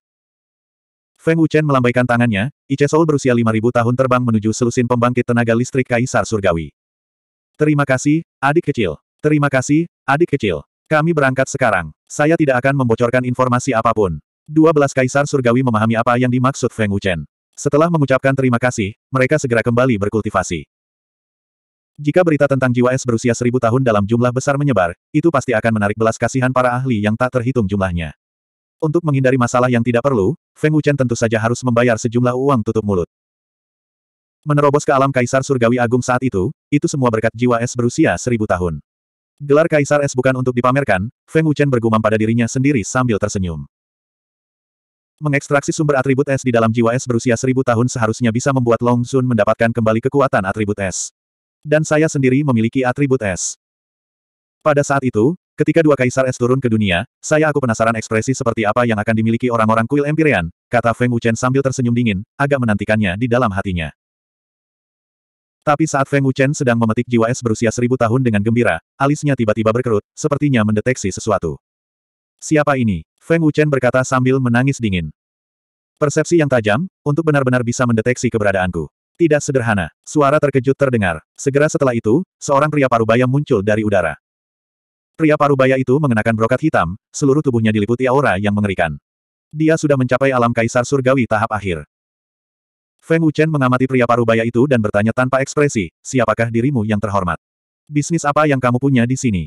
Feng Wuchen melambaikan tangannya, Ice Soul berusia 5000 tahun terbang menuju selusin pembangkit tenaga listrik Kaisar Surgawi. Terima kasih, adik kecil. Terima kasih, adik kecil. Kami berangkat sekarang. Saya tidak akan membocorkan informasi apapun. 12 Kaisar Surgawi memahami apa yang dimaksud Feng Wuchen. Setelah mengucapkan terima kasih, mereka segera kembali berkultivasi. Jika berita tentang jiwa es berusia seribu tahun dalam jumlah besar menyebar, itu pasti akan menarik belas kasihan para ahli yang tak terhitung jumlahnya. Untuk menghindari masalah yang tidak perlu, Feng Wuchen tentu saja harus membayar sejumlah uang tutup mulut. Menerobos ke alam Kaisar Surgawi Agung saat itu, itu semua berkat jiwa es berusia seribu tahun. Gelar Kaisar Es bukan untuk dipamerkan, Feng Wuchen bergumam pada dirinya sendiri sambil tersenyum. Mengekstraksi sumber atribut es di dalam jiwa es berusia seribu tahun seharusnya bisa membuat Long Sun mendapatkan kembali kekuatan atribut es. Dan saya sendiri memiliki atribut es. Pada saat itu, ketika dua kaisar es turun ke dunia, saya aku penasaran ekspresi seperti apa yang akan dimiliki orang-orang kuil Empyrean, kata Feng Wuchen sambil tersenyum dingin, agak menantikannya di dalam hatinya. Tapi saat Feng Wuchen sedang memetik jiwa es berusia seribu tahun dengan gembira, alisnya tiba-tiba berkerut, sepertinya mendeteksi sesuatu. Siapa ini? Feng Wuchen berkata sambil menangis dingin. Persepsi yang tajam, untuk benar-benar bisa mendeteksi keberadaanku. Tidak sederhana, suara terkejut terdengar. Segera setelah itu, seorang pria parubaya muncul dari udara. Pria parubaya itu mengenakan brokat hitam, seluruh tubuhnya diliputi aura yang mengerikan. Dia sudah mencapai alam kaisar surgawi tahap akhir. Feng Wuchen mengamati pria parubaya itu dan bertanya tanpa ekspresi, siapakah dirimu yang terhormat? Bisnis apa yang kamu punya di sini?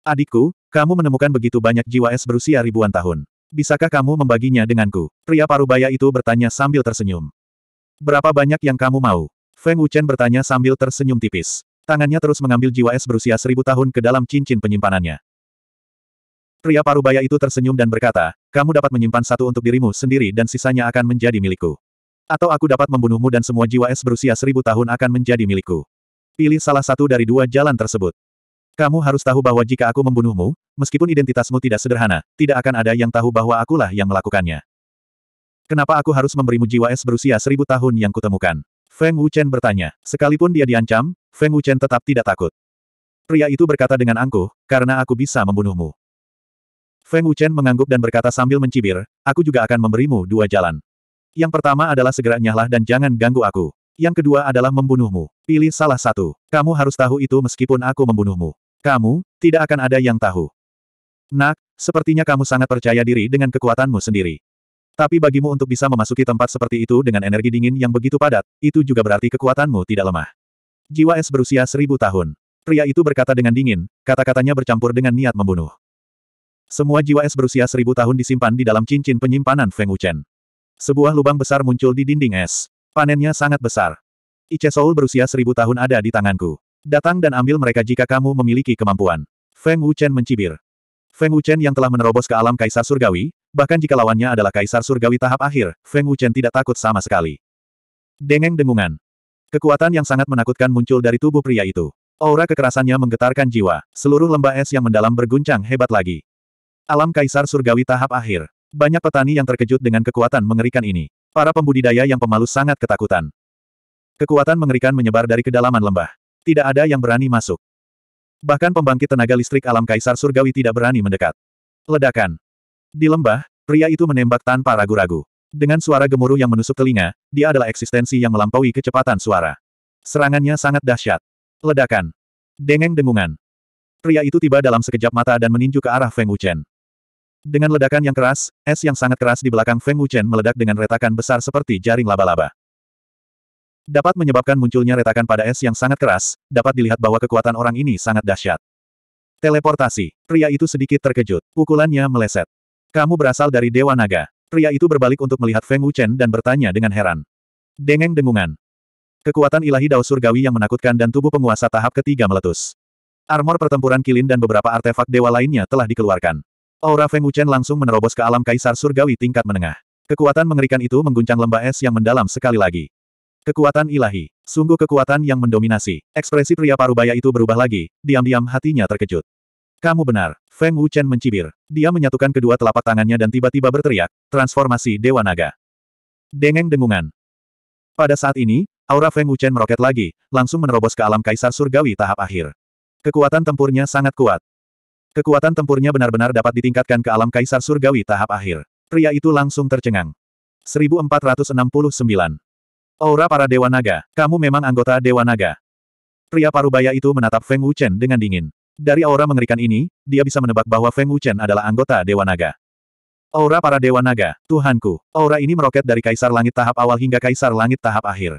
Adikku, kamu menemukan begitu banyak jiwa es berusia ribuan tahun. Bisakah kamu membaginya denganku? Pria parubaya itu bertanya sambil tersenyum. Berapa banyak yang kamu mau? Feng Wuchen bertanya sambil tersenyum tipis. Tangannya terus mengambil jiwa es berusia seribu tahun ke dalam cincin penyimpanannya. Pria parubaya itu tersenyum dan berkata, kamu dapat menyimpan satu untuk dirimu sendiri dan sisanya akan menjadi milikku. Atau aku dapat membunuhmu dan semua jiwa es berusia seribu tahun akan menjadi milikku. Pilih salah satu dari dua jalan tersebut. Kamu harus tahu bahwa jika aku membunuhmu, meskipun identitasmu tidak sederhana, tidak akan ada yang tahu bahwa akulah yang melakukannya. Kenapa aku harus memberimu jiwa es berusia seribu tahun yang kutemukan? Feng Wuchen bertanya. Sekalipun dia diancam, Feng Wuchen tetap tidak takut. Pria itu berkata dengan angkuh, karena aku bisa membunuhmu. Feng Wuchen mengangguk dan berkata sambil mencibir, aku juga akan memberimu dua jalan. Yang pertama adalah segera nyahlah dan jangan ganggu aku. Yang kedua adalah membunuhmu. Pilih salah satu. Kamu harus tahu itu meskipun aku membunuhmu. Kamu, tidak akan ada yang tahu. Nak, sepertinya kamu sangat percaya diri dengan kekuatanmu sendiri. Tapi bagimu untuk bisa memasuki tempat seperti itu dengan energi dingin yang begitu padat, itu juga berarti kekuatanmu tidak lemah. Jiwa es berusia seribu tahun. Pria itu berkata dengan dingin, kata-katanya bercampur dengan niat membunuh. Semua jiwa es berusia seribu tahun disimpan di dalam cincin penyimpanan Feng Wuchen. Sebuah lubang besar muncul di dinding es. Panennya sangat besar. Ice Soul berusia seribu tahun ada di tanganku. Datang dan ambil mereka jika kamu memiliki kemampuan. Feng Wuchen mencibir. Feng Wuchen yang telah menerobos ke alam Kaisar Surgawi, bahkan jika lawannya adalah Kaisar Surgawi tahap akhir, Feng Wuchen tidak takut sama sekali. Dengeng dengungan. Kekuatan yang sangat menakutkan muncul dari tubuh pria itu. Aura kekerasannya menggetarkan jiwa, seluruh lembah es yang mendalam berguncang hebat lagi. Alam Kaisar Surgawi tahap akhir. Banyak petani yang terkejut dengan kekuatan mengerikan ini. Para pembudidaya yang pemalu sangat ketakutan. Kekuatan mengerikan menyebar dari kedalaman lembah. Tidak ada yang berani masuk. Bahkan pembangkit tenaga listrik alam kaisar surgawi tidak berani mendekat. Ledakan. Di lembah, pria itu menembak tanpa ragu-ragu. Dengan suara gemuruh yang menusuk telinga, dia adalah eksistensi yang melampaui kecepatan suara. Serangannya sangat dahsyat. Ledakan. Dengeng dengungan. Pria itu tiba dalam sekejap mata dan meninju ke arah Feng Wuchen. Dengan ledakan yang keras, es yang sangat keras di belakang Feng Wuchen meledak dengan retakan besar seperti jaring laba-laba dapat menyebabkan munculnya retakan pada es yang sangat keras, dapat dilihat bahwa kekuatan orang ini sangat dahsyat. Teleportasi. Pria itu sedikit terkejut. Pukulannya meleset. Kamu berasal dari Dewa Naga. Pria itu berbalik untuk melihat Feng Wuchen dan bertanya dengan heran. Dengeng dengungan. Kekuatan ilahi dao surgawi yang menakutkan dan tubuh penguasa tahap ketiga meletus. Armor pertempuran kilin dan beberapa artefak dewa lainnya telah dikeluarkan. Aura Feng Wuchen langsung menerobos ke alam kaisar surgawi tingkat menengah. Kekuatan mengerikan itu mengguncang lembah es yang mendalam sekali lagi. Kekuatan ilahi. Sungguh kekuatan yang mendominasi. Ekspresi pria parubaya itu berubah lagi, diam-diam hatinya terkejut. Kamu benar, Feng Wuchen mencibir. Dia menyatukan kedua telapak tangannya dan tiba-tiba berteriak, transformasi Dewa Naga. Dengeng dengungan. Pada saat ini, aura Feng Wuchen meroket lagi, langsung menerobos ke alam kaisar surgawi tahap akhir. Kekuatan tempurnya sangat kuat. Kekuatan tempurnya benar-benar dapat ditingkatkan ke alam kaisar surgawi tahap akhir. Pria itu langsung tercengang. 1469 Aura para Dewa Naga, kamu memang anggota Dewa Naga. Pria parubaya itu menatap Feng Wuchen dengan dingin. Dari aura mengerikan ini, dia bisa menebak bahwa Feng Wuchen adalah anggota Dewa Naga. Aura para Dewa Naga, Tuhanku, aura ini meroket dari Kaisar Langit tahap awal hingga Kaisar Langit tahap akhir.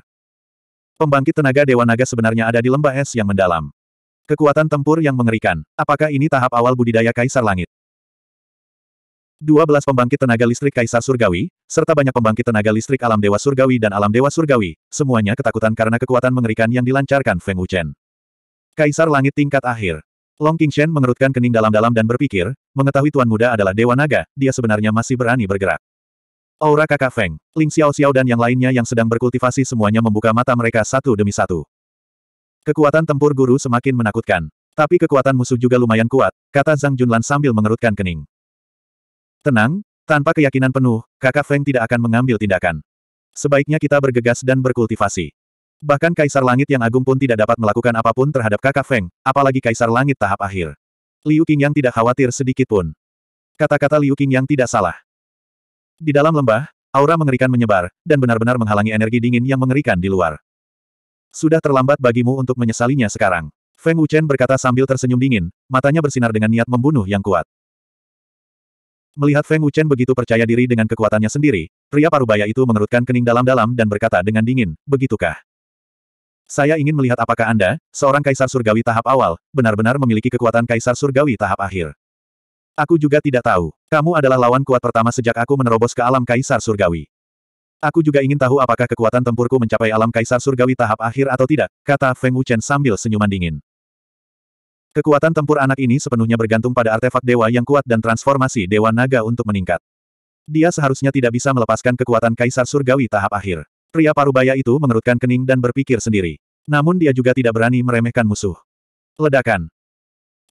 Pembangkit tenaga Dewa Naga sebenarnya ada di lembah es yang mendalam. Kekuatan tempur yang mengerikan, apakah ini tahap awal budidaya Kaisar Langit? 12 pembangkit tenaga listrik Kaisar Surgawi, serta banyak pembangkit tenaga listrik alam Dewa Surgawi dan alam Dewa Surgawi, semuanya ketakutan karena kekuatan mengerikan yang dilancarkan Feng Wuchen. Kaisar Langit tingkat akhir. Long Qingshen mengerutkan kening dalam-dalam dan berpikir, mengetahui Tuan Muda adalah Dewa Naga, dia sebenarnya masih berani bergerak. Aura kakak Feng, Ling Xiao Xiao dan yang lainnya yang sedang berkultivasi semuanya membuka mata mereka satu demi satu. Kekuatan tempur guru semakin menakutkan. Tapi kekuatan musuh juga lumayan kuat, kata Zhang Junlan sambil mengerutkan kening. Tenang, tanpa keyakinan penuh, kakak Feng tidak akan mengambil tindakan. Sebaiknya kita bergegas dan berkultivasi. Bahkan Kaisar Langit yang agung pun tidak dapat melakukan apapun terhadap kakak Feng, apalagi Kaisar Langit tahap akhir. Liu yang tidak khawatir sedikit pun. Kata-kata Liu yang tidak salah. Di dalam lembah, aura mengerikan menyebar, dan benar-benar menghalangi energi dingin yang mengerikan di luar. Sudah terlambat bagimu untuk menyesalinya sekarang. Feng Wuchen berkata sambil tersenyum dingin, matanya bersinar dengan niat membunuh yang kuat. Melihat Feng Wuchen begitu percaya diri dengan kekuatannya sendiri, pria parubaya itu mengerutkan kening dalam-dalam dan berkata dengan dingin, begitukah? Saya ingin melihat apakah Anda, seorang kaisar surgawi tahap awal, benar-benar memiliki kekuatan kaisar surgawi tahap akhir. Aku juga tidak tahu. Kamu adalah lawan kuat pertama sejak aku menerobos ke alam kaisar surgawi. Aku juga ingin tahu apakah kekuatan tempurku mencapai alam kaisar surgawi tahap akhir atau tidak, kata Feng Wuchen sambil senyuman dingin. Kekuatan tempur anak ini sepenuhnya bergantung pada artefak dewa yang kuat dan transformasi dewa naga untuk meningkat. Dia seharusnya tidak bisa melepaskan kekuatan kaisar surgawi tahap akhir. Pria parubaya itu mengerutkan kening dan berpikir sendiri. Namun dia juga tidak berani meremehkan musuh. Ledakan.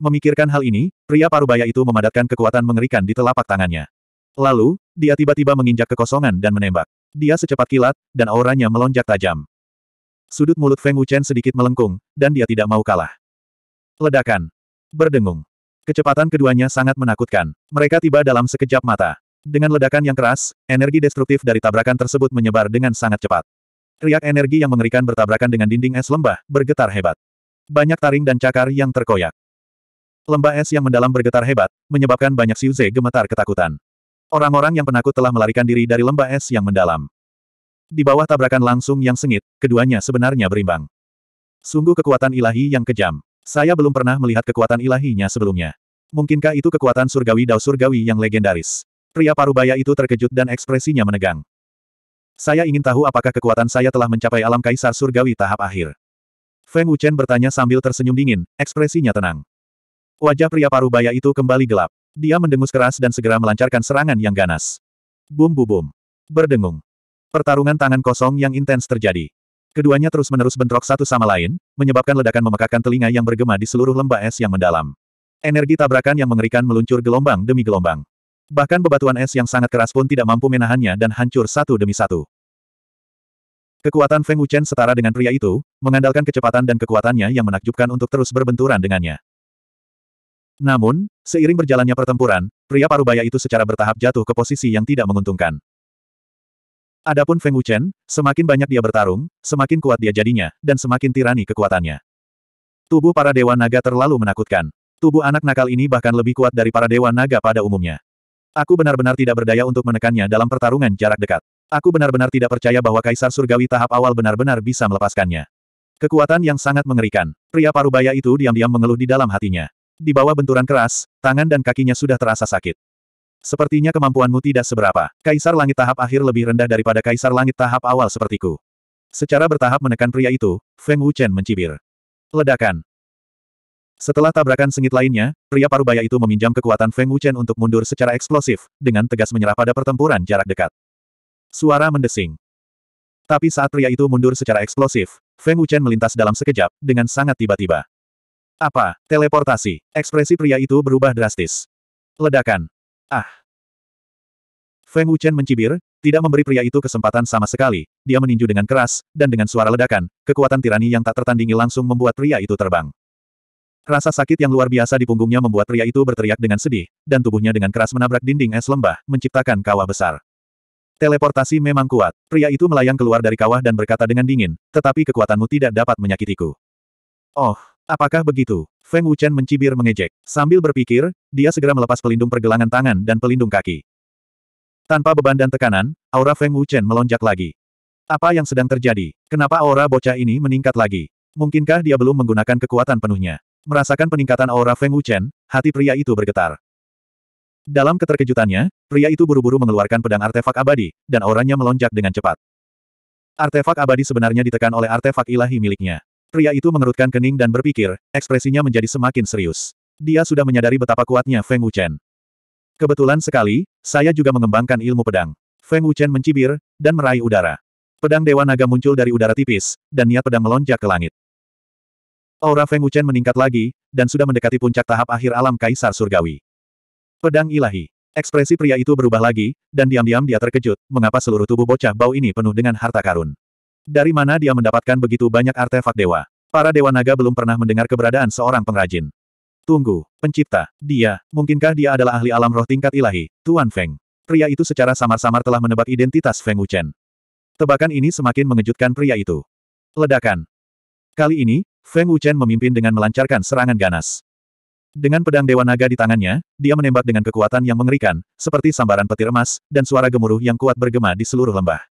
Memikirkan hal ini, pria parubaya itu memadatkan kekuatan mengerikan di telapak tangannya. Lalu, dia tiba-tiba menginjak kekosongan dan menembak. Dia secepat kilat, dan auranya melonjak tajam. Sudut mulut Feng Wuchen sedikit melengkung, dan dia tidak mau kalah. Ledakan. Berdengung. Kecepatan keduanya sangat menakutkan. Mereka tiba dalam sekejap mata. Dengan ledakan yang keras, energi destruktif dari tabrakan tersebut menyebar dengan sangat cepat. Riak energi yang mengerikan bertabrakan dengan dinding es lembah, bergetar hebat. Banyak taring dan cakar yang terkoyak. Lembah es yang mendalam bergetar hebat, menyebabkan banyak siuze gemetar ketakutan. Orang-orang yang penakut telah melarikan diri dari lembah es yang mendalam. Di bawah tabrakan langsung yang sengit, keduanya sebenarnya berimbang. Sungguh kekuatan ilahi yang kejam. Saya belum pernah melihat kekuatan ilahinya sebelumnya. Mungkinkah itu kekuatan surgawi dao surgawi yang legendaris? Pria parubaya itu terkejut dan ekspresinya menegang. Saya ingin tahu apakah kekuatan saya telah mencapai alam kaisar surgawi tahap akhir. Feng Wuchen bertanya sambil tersenyum dingin, ekspresinya tenang. Wajah pria parubaya itu kembali gelap. Dia mendengus keras dan segera melancarkan serangan yang ganas. Bum bum bum. Berdengung. Pertarungan tangan kosong yang intens terjadi. Keduanya terus-menerus bentrok satu sama lain, menyebabkan ledakan memekakan telinga yang bergema di seluruh lembah es yang mendalam. Energi tabrakan yang mengerikan meluncur gelombang demi gelombang. Bahkan bebatuan es yang sangat keras pun tidak mampu menahannya dan hancur satu demi satu. Kekuatan Feng Wuchen setara dengan pria itu, mengandalkan kecepatan dan kekuatannya yang menakjubkan untuk terus berbenturan dengannya. Namun, seiring berjalannya pertempuran, pria parubaya itu secara bertahap jatuh ke posisi yang tidak menguntungkan. Adapun Feng Wuchen, semakin banyak dia bertarung, semakin kuat dia jadinya, dan semakin tirani kekuatannya. Tubuh para dewa naga terlalu menakutkan. Tubuh anak nakal ini bahkan lebih kuat dari para dewa naga pada umumnya. Aku benar-benar tidak berdaya untuk menekannya dalam pertarungan jarak dekat. Aku benar-benar tidak percaya bahwa Kaisar Surgawi tahap awal benar-benar bisa melepaskannya. Kekuatan yang sangat mengerikan. Pria parubaya itu diam-diam mengeluh di dalam hatinya. Di bawah benturan keras, tangan dan kakinya sudah terasa sakit. Sepertinya kemampuanmu tidak seberapa. Kaisar langit tahap akhir lebih rendah daripada kaisar langit tahap awal sepertiku. Secara bertahap menekan pria itu, Feng Wuchen mencibir. Ledakan. Setelah tabrakan sengit lainnya, pria parubaya itu meminjam kekuatan Feng Wuchen untuk mundur secara eksplosif, dengan tegas menyerah pada pertempuran jarak dekat. Suara mendesing. Tapi saat pria itu mundur secara eksplosif, Feng Wuchen melintas dalam sekejap, dengan sangat tiba-tiba. Apa? Teleportasi. Ekspresi pria itu berubah drastis. Ledakan. Ah! Feng Wuchen mencibir, tidak memberi pria itu kesempatan sama sekali, dia meninju dengan keras, dan dengan suara ledakan, kekuatan tirani yang tak tertandingi langsung membuat pria itu terbang. Rasa sakit yang luar biasa di punggungnya membuat pria itu berteriak dengan sedih, dan tubuhnya dengan keras menabrak dinding es lembah, menciptakan kawah besar. Teleportasi memang kuat, pria itu melayang keluar dari kawah dan berkata dengan dingin, tetapi kekuatanmu tidak dapat menyakitiku. Oh, Apakah begitu? Feng Wuchen mencibir mengejek. Sambil berpikir, dia segera melepas pelindung pergelangan tangan dan pelindung kaki. Tanpa beban dan tekanan, aura Feng Wuchen melonjak lagi. Apa yang sedang terjadi? Kenapa aura bocah ini meningkat lagi? Mungkinkah dia belum menggunakan kekuatan penuhnya? Merasakan peningkatan aura Feng Wuchen, hati pria itu bergetar. Dalam keterkejutannya, pria itu buru-buru mengeluarkan pedang artefak abadi, dan auranya melonjak dengan cepat. Artefak abadi sebenarnya ditekan oleh artefak ilahi miliknya. Pria itu mengerutkan kening dan berpikir, ekspresinya menjadi semakin serius. Dia sudah menyadari betapa kuatnya Feng Wuchen. Kebetulan sekali, saya juga mengembangkan ilmu pedang. Feng Wuchen mencibir, dan meraih udara. Pedang Dewa Naga muncul dari udara tipis, dan niat pedang melonjak ke langit. Aura Feng Wuchen meningkat lagi, dan sudah mendekati puncak tahap akhir alam Kaisar Surgawi. Pedang Ilahi. Ekspresi pria itu berubah lagi, dan diam-diam dia terkejut, mengapa seluruh tubuh bocah bau ini penuh dengan harta karun. Dari mana dia mendapatkan begitu banyak artefak dewa? Para dewa naga belum pernah mendengar keberadaan seorang pengrajin. Tunggu, pencipta, dia, mungkinkah dia adalah ahli alam roh tingkat ilahi, Tuan Feng? Pria itu secara samar-samar telah menebak identitas Feng Wuchen. Tebakan ini semakin mengejutkan pria itu. Ledakan. Kali ini, Feng Wuchen memimpin dengan melancarkan serangan ganas. Dengan pedang Dewa Naga di tangannya, dia menembak dengan kekuatan yang mengerikan, seperti sambaran petir emas, dan suara gemuruh yang kuat bergema di seluruh lembah.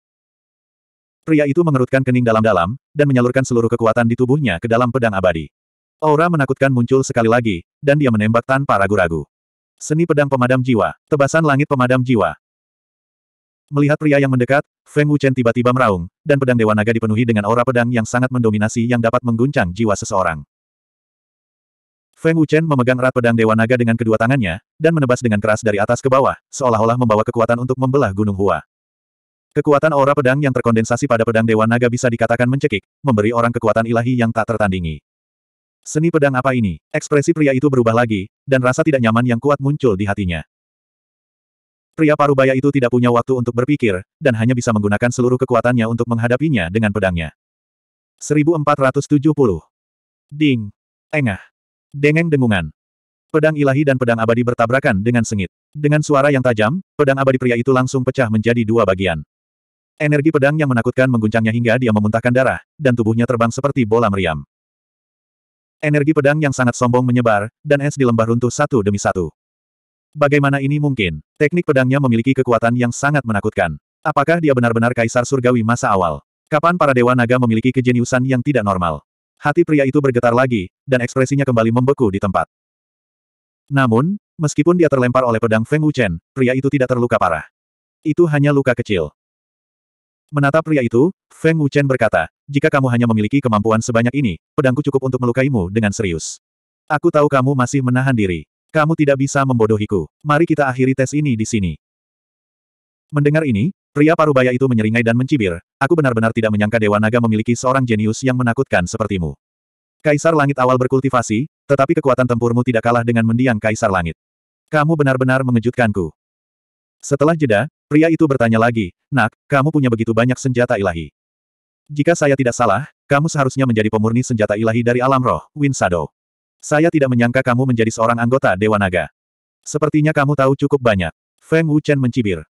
Pria itu mengerutkan kening dalam-dalam, dan menyalurkan seluruh kekuatan di tubuhnya ke dalam pedang abadi. Aura menakutkan muncul sekali lagi, dan dia menembak tanpa ragu-ragu. Seni pedang pemadam jiwa, tebasan langit pemadam jiwa. Melihat pria yang mendekat, Feng Wuchen tiba-tiba meraung, dan pedang Dewa Naga dipenuhi dengan aura pedang yang sangat mendominasi yang dapat mengguncang jiwa seseorang. Feng Wuchen memegang erat pedang Dewa Naga dengan kedua tangannya, dan menebas dengan keras dari atas ke bawah, seolah-olah membawa kekuatan untuk membelah Gunung Hua. Kekuatan aura pedang yang terkondensasi pada pedang Dewa Naga bisa dikatakan mencekik, memberi orang kekuatan ilahi yang tak tertandingi. Seni pedang apa ini? Ekspresi pria itu berubah lagi, dan rasa tidak nyaman yang kuat muncul di hatinya. Pria parubaya itu tidak punya waktu untuk berpikir, dan hanya bisa menggunakan seluruh kekuatannya untuk menghadapinya dengan pedangnya. 1470. Ding. Engah. Dengeng dengungan. Pedang ilahi dan pedang abadi bertabrakan dengan sengit. Dengan suara yang tajam, pedang abadi pria itu langsung pecah menjadi dua bagian. Energi pedang yang menakutkan mengguncangnya hingga dia memuntahkan darah, dan tubuhnya terbang seperti bola meriam. Energi pedang yang sangat sombong menyebar, dan es di lembah runtuh satu demi satu. Bagaimana ini mungkin? Teknik pedangnya memiliki kekuatan yang sangat menakutkan. Apakah dia benar-benar kaisar surgawi masa awal? Kapan para dewa naga memiliki kejeniusan yang tidak normal? Hati pria itu bergetar lagi, dan ekspresinya kembali membeku di tempat. Namun, meskipun dia terlempar oleh pedang Feng Wuchen, pria itu tidak terluka parah. Itu hanya luka kecil. Menatap pria itu, Feng Wuchen berkata, jika kamu hanya memiliki kemampuan sebanyak ini, pedangku cukup untuk melukaimu dengan serius. Aku tahu kamu masih menahan diri. Kamu tidak bisa membodohiku. Mari kita akhiri tes ini di sini. Mendengar ini, pria parubaya itu menyeringai dan mencibir, aku benar-benar tidak menyangka Dewa Naga memiliki seorang jenius yang menakutkan sepertimu. Kaisar Langit awal berkultivasi, tetapi kekuatan tempurmu tidak kalah dengan mendiang Kaisar Langit. Kamu benar-benar mengejutkanku. Setelah jeda, Pria itu bertanya lagi, Nak, kamu punya begitu banyak senjata ilahi. Jika saya tidak salah, kamu seharusnya menjadi pemurni senjata ilahi dari alam roh, Win Shadow. Saya tidak menyangka kamu menjadi seorang anggota Dewa Naga. Sepertinya kamu tahu cukup banyak. Feng Wuchen mencibir.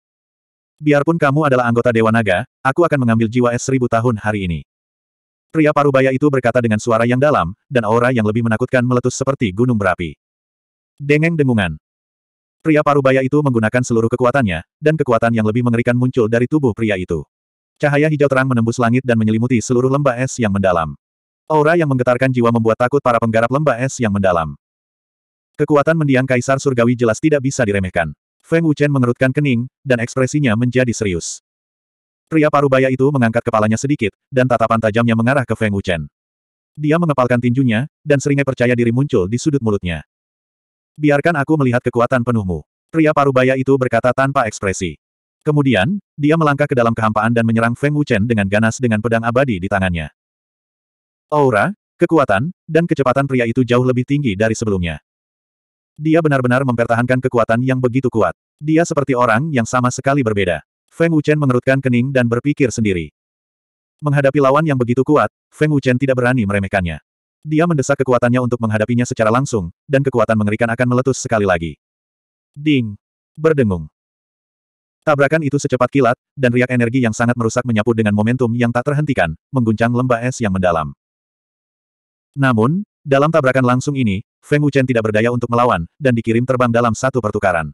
Biarpun kamu adalah anggota Dewa Naga, aku akan mengambil jiwa es seribu tahun hari ini. Pria parubaya itu berkata dengan suara yang dalam, dan aura yang lebih menakutkan meletus seperti gunung berapi. Dengeng dengungan. Pria parubaya itu menggunakan seluruh kekuatannya, dan kekuatan yang lebih mengerikan muncul dari tubuh pria itu. Cahaya hijau terang menembus langit dan menyelimuti seluruh lembah es yang mendalam. Aura yang menggetarkan jiwa membuat takut para penggarap lembah es yang mendalam. Kekuatan mendiang Kaisar Surgawi jelas tidak bisa diremehkan. Feng Wuchen mengerutkan kening, dan ekspresinya menjadi serius. Pria parubaya itu mengangkat kepalanya sedikit, dan tatapan tajamnya mengarah ke Feng Wuchen. Dia mengepalkan tinjunya, dan seringai percaya diri muncul di sudut mulutnya. Biarkan aku melihat kekuatan penuhmu. Pria parubaya itu berkata tanpa ekspresi. Kemudian, dia melangkah ke dalam kehampaan dan menyerang Feng Wuchen dengan ganas dengan pedang abadi di tangannya. Aura, kekuatan, dan kecepatan pria itu jauh lebih tinggi dari sebelumnya. Dia benar-benar mempertahankan kekuatan yang begitu kuat. Dia seperti orang yang sama sekali berbeda. Feng Wuchen mengerutkan kening dan berpikir sendiri. Menghadapi lawan yang begitu kuat, Feng Wuchen tidak berani meremehkannya. Dia mendesak kekuatannya untuk menghadapinya secara langsung, dan kekuatan mengerikan akan meletus sekali lagi. Ding! Berdengung. Tabrakan itu secepat kilat, dan riak energi yang sangat merusak menyapu dengan momentum yang tak terhentikan, mengguncang lembah es yang mendalam. Namun, dalam tabrakan langsung ini, Feng Wuchen tidak berdaya untuk melawan, dan dikirim terbang dalam satu pertukaran.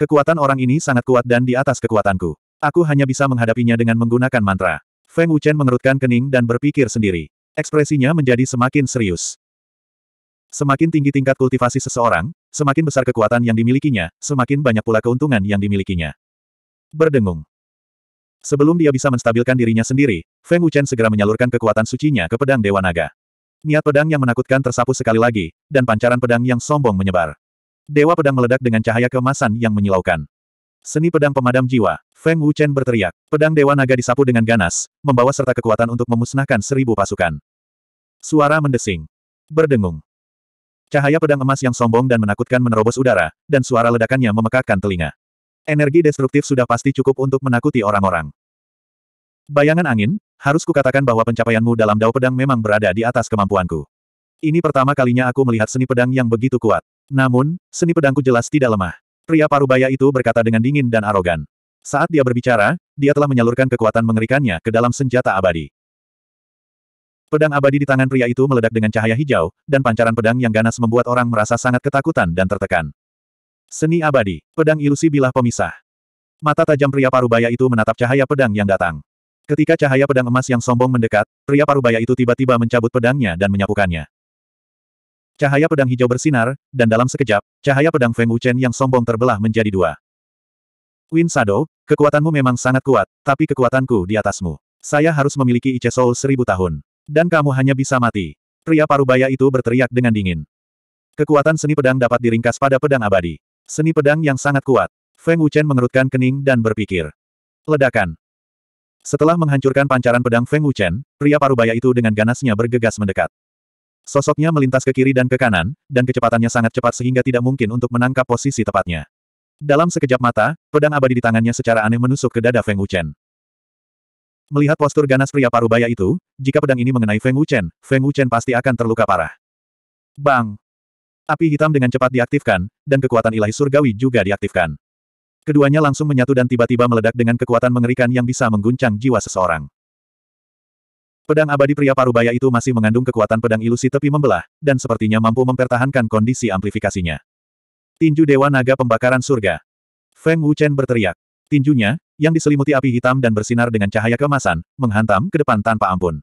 Kekuatan orang ini sangat kuat dan di atas kekuatanku. Aku hanya bisa menghadapinya dengan menggunakan mantra. Feng Wuchen mengerutkan kening dan berpikir sendiri. Ekspresinya menjadi semakin serius. Semakin tinggi tingkat kultivasi seseorang, semakin besar kekuatan yang dimilikinya, semakin banyak pula keuntungan yang dimilikinya. Berdengung. Sebelum dia bisa menstabilkan dirinya sendiri, Feng Wuchen segera menyalurkan kekuatan sucinya ke pedang Dewa Naga. Niat pedang yang menakutkan tersapu sekali lagi, dan pancaran pedang yang sombong menyebar. Dewa pedang meledak dengan cahaya kemasan yang menyilaukan. Seni pedang pemadam jiwa, Feng Wuchen berteriak. Pedang Dewa Naga disapu dengan ganas, membawa serta kekuatan untuk memusnahkan seribu pasukan. Suara mendesing. Berdengung. Cahaya pedang emas yang sombong dan menakutkan menerobos udara, dan suara ledakannya memekakkan telinga. Energi destruktif sudah pasti cukup untuk menakuti orang-orang. Bayangan angin, harus kukatakan bahwa pencapaianmu dalam dao pedang memang berada di atas kemampuanku. Ini pertama kalinya aku melihat seni pedang yang begitu kuat. Namun, seni pedangku jelas tidak lemah. Pria parubaya itu berkata dengan dingin dan arogan. Saat dia berbicara, dia telah menyalurkan kekuatan mengerikannya ke dalam senjata abadi. Pedang abadi di tangan pria itu meledak dengan cahaya hijau, dan pancaran pedang yang ganas membuat orang merasa sangat ketakutan dan tertekan. Seni abadi, pedang ilusi bilah pemisah. Mata tajam pria parubaya itu menatap cahaya pedang yang datang. Ketika cahaya pedang emas yang sombong mendekat, pria parubaya itu tiba-tiba mencabut pedangnya dan menyapukannya. Cahaya pedang hijau bersinar, dan dalam sekejap, cahaya pedang Feng Wuchen yang sombong terbelah menjadi dua. Win Sado, kekuatanmu memang sangat kuat, tapi kekuatanku di atasmu. Saya harus memiliki Ice Soul seribu tahun. Dan kamu hanya bisa mati. Pria parubaya itu berteriak dengan dingin. Kekuatan seni pedang dapat diringkas pada pedang abadi. Seni pedang yang sangat kuat. Feng Wuchen mengerutkan kening dan berpikir. Ledakan. Setelah menghancurkan pancaran pedang Feng Wuchen, pria parubaya itu dengan ganasnya bergegas mendekat. Sosoknya melintas ke kiri dan ke kanan, dan kecepatannya sangat cepat sehingga tidak mungkin untuk menangkap posisi tepatnya. Dalam sekejap mata, pedang abadi di tangannya secara aneh menusuk ke dada Feng Wuchen. Melihat postur ganas pria parubaya itu, jika pedang ini mengenai Feng Wuchen, Feng Wuchen pasti akan terluka parah. Bang! Api hitam dengan cepat diaktifkan, dan kekuatan ilahi surgawi juga diaktifkan. Keduanya langsung menyatu dan tiba-tiba meledak dengan kekuatan mengerikan yang bisa mengguncang jiwa seseorang. Pedang abadi pria parubaya itu masih mengandung kekuatan pedang ilusi tepi membelah, dan sepertinya mampu mempertahankan kondisi amplifikasinya. Tinju Dewa Naga Pembakaran Surga. Feng Wuchen berteriak. Tinjunya, yang diselimuti api hitam dan bersinar dengan cahaya kemasan, menghantam ke depan tanpa ampun.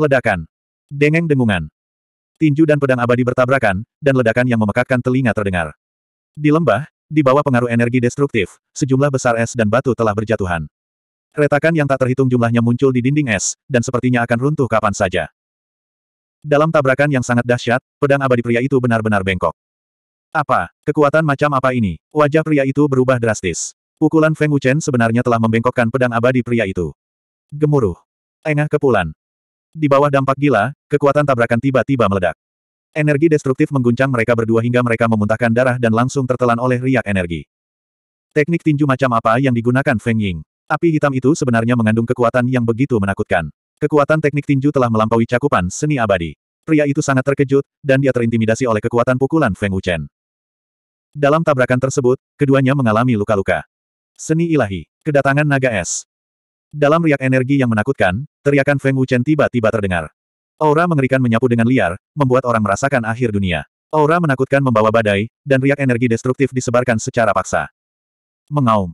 Ledakan. Dengeng dengungan. Tinju dan pedang abadi bertabrakan, dan ledakan yang memekakkan telinga terdengar. Di lembah, di bawah pengaruh energi destruktif, sejumlah besar es dan batu telah berjatuhan. Retakan yang tak terhitung jumlahnya muncul di dinding es, dan sepertinya akan runtuh kapan saja. Dalam tabrakan yang sangat dahsyat, pedang abadi pria itu benar-benar bengkok. Apa? Kekuatan macam apa ini? Wajah pria itu berubah drastis. Pukulan Feng Wuchen sebenarnya telah membengkokkan pedang abadi pria itu. Gemuruh. Engah kepulan. Di bawah dampak gila, kekuatan tabrakan tiba-tiba meledak. Energi destruktif mengguncang mereka berdua hingga mereka memuntahkan darah dan langsung tertelan oleh riak energi. Teknik tinju macam apa yang digunakan Feng Ying? Api hitam itu sebenarnya mengandung kekuatan yang begitu menakutkan. Kekuatan teknik tinju telah melampaui cakupan seni abadi. Pria itu sangat terkejut, dan dia terintimidasi oleh kekuatan pukulan Feng Wuchen. Dalam tabrakan tersebut, keduanya mengalami luka-luka. Seni ilahi. Kedatangan naga es. Dalam riak energi yang menakutkan, teriakan Feng Wuchen tiba-tiba terdengar. Aura mengerikan menyapu dengan liar, membuat orang merasakan akhir dunia. Aura menakutkan membawa badai, dan riak energi destruktif disebarkan secara paksa. Mengaum.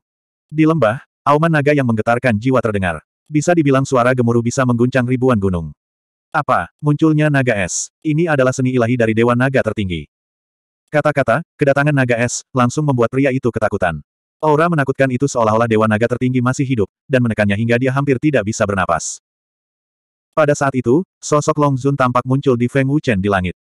Di lembah, Auman naga yang menggetarkan jiwa terdengar. Bisa dibilang suara gemuruh bisa mengguncang ribuan gunung. Apa, munculnya naga es? Ini adalah seni ilahi dari Dewa Naga tertinggi. Kata-kata, kedatangan naga es, langsung membuat pria itu ketakutan. Aura menakutkan itu seolah-olah Dewa Naga tertinggi masih hidup, dan menekannya hingga dia hampir tidak bisa bernapas. Pada saat itu, sosok Long Zun tampak muncul di Feng Wuchen di langit.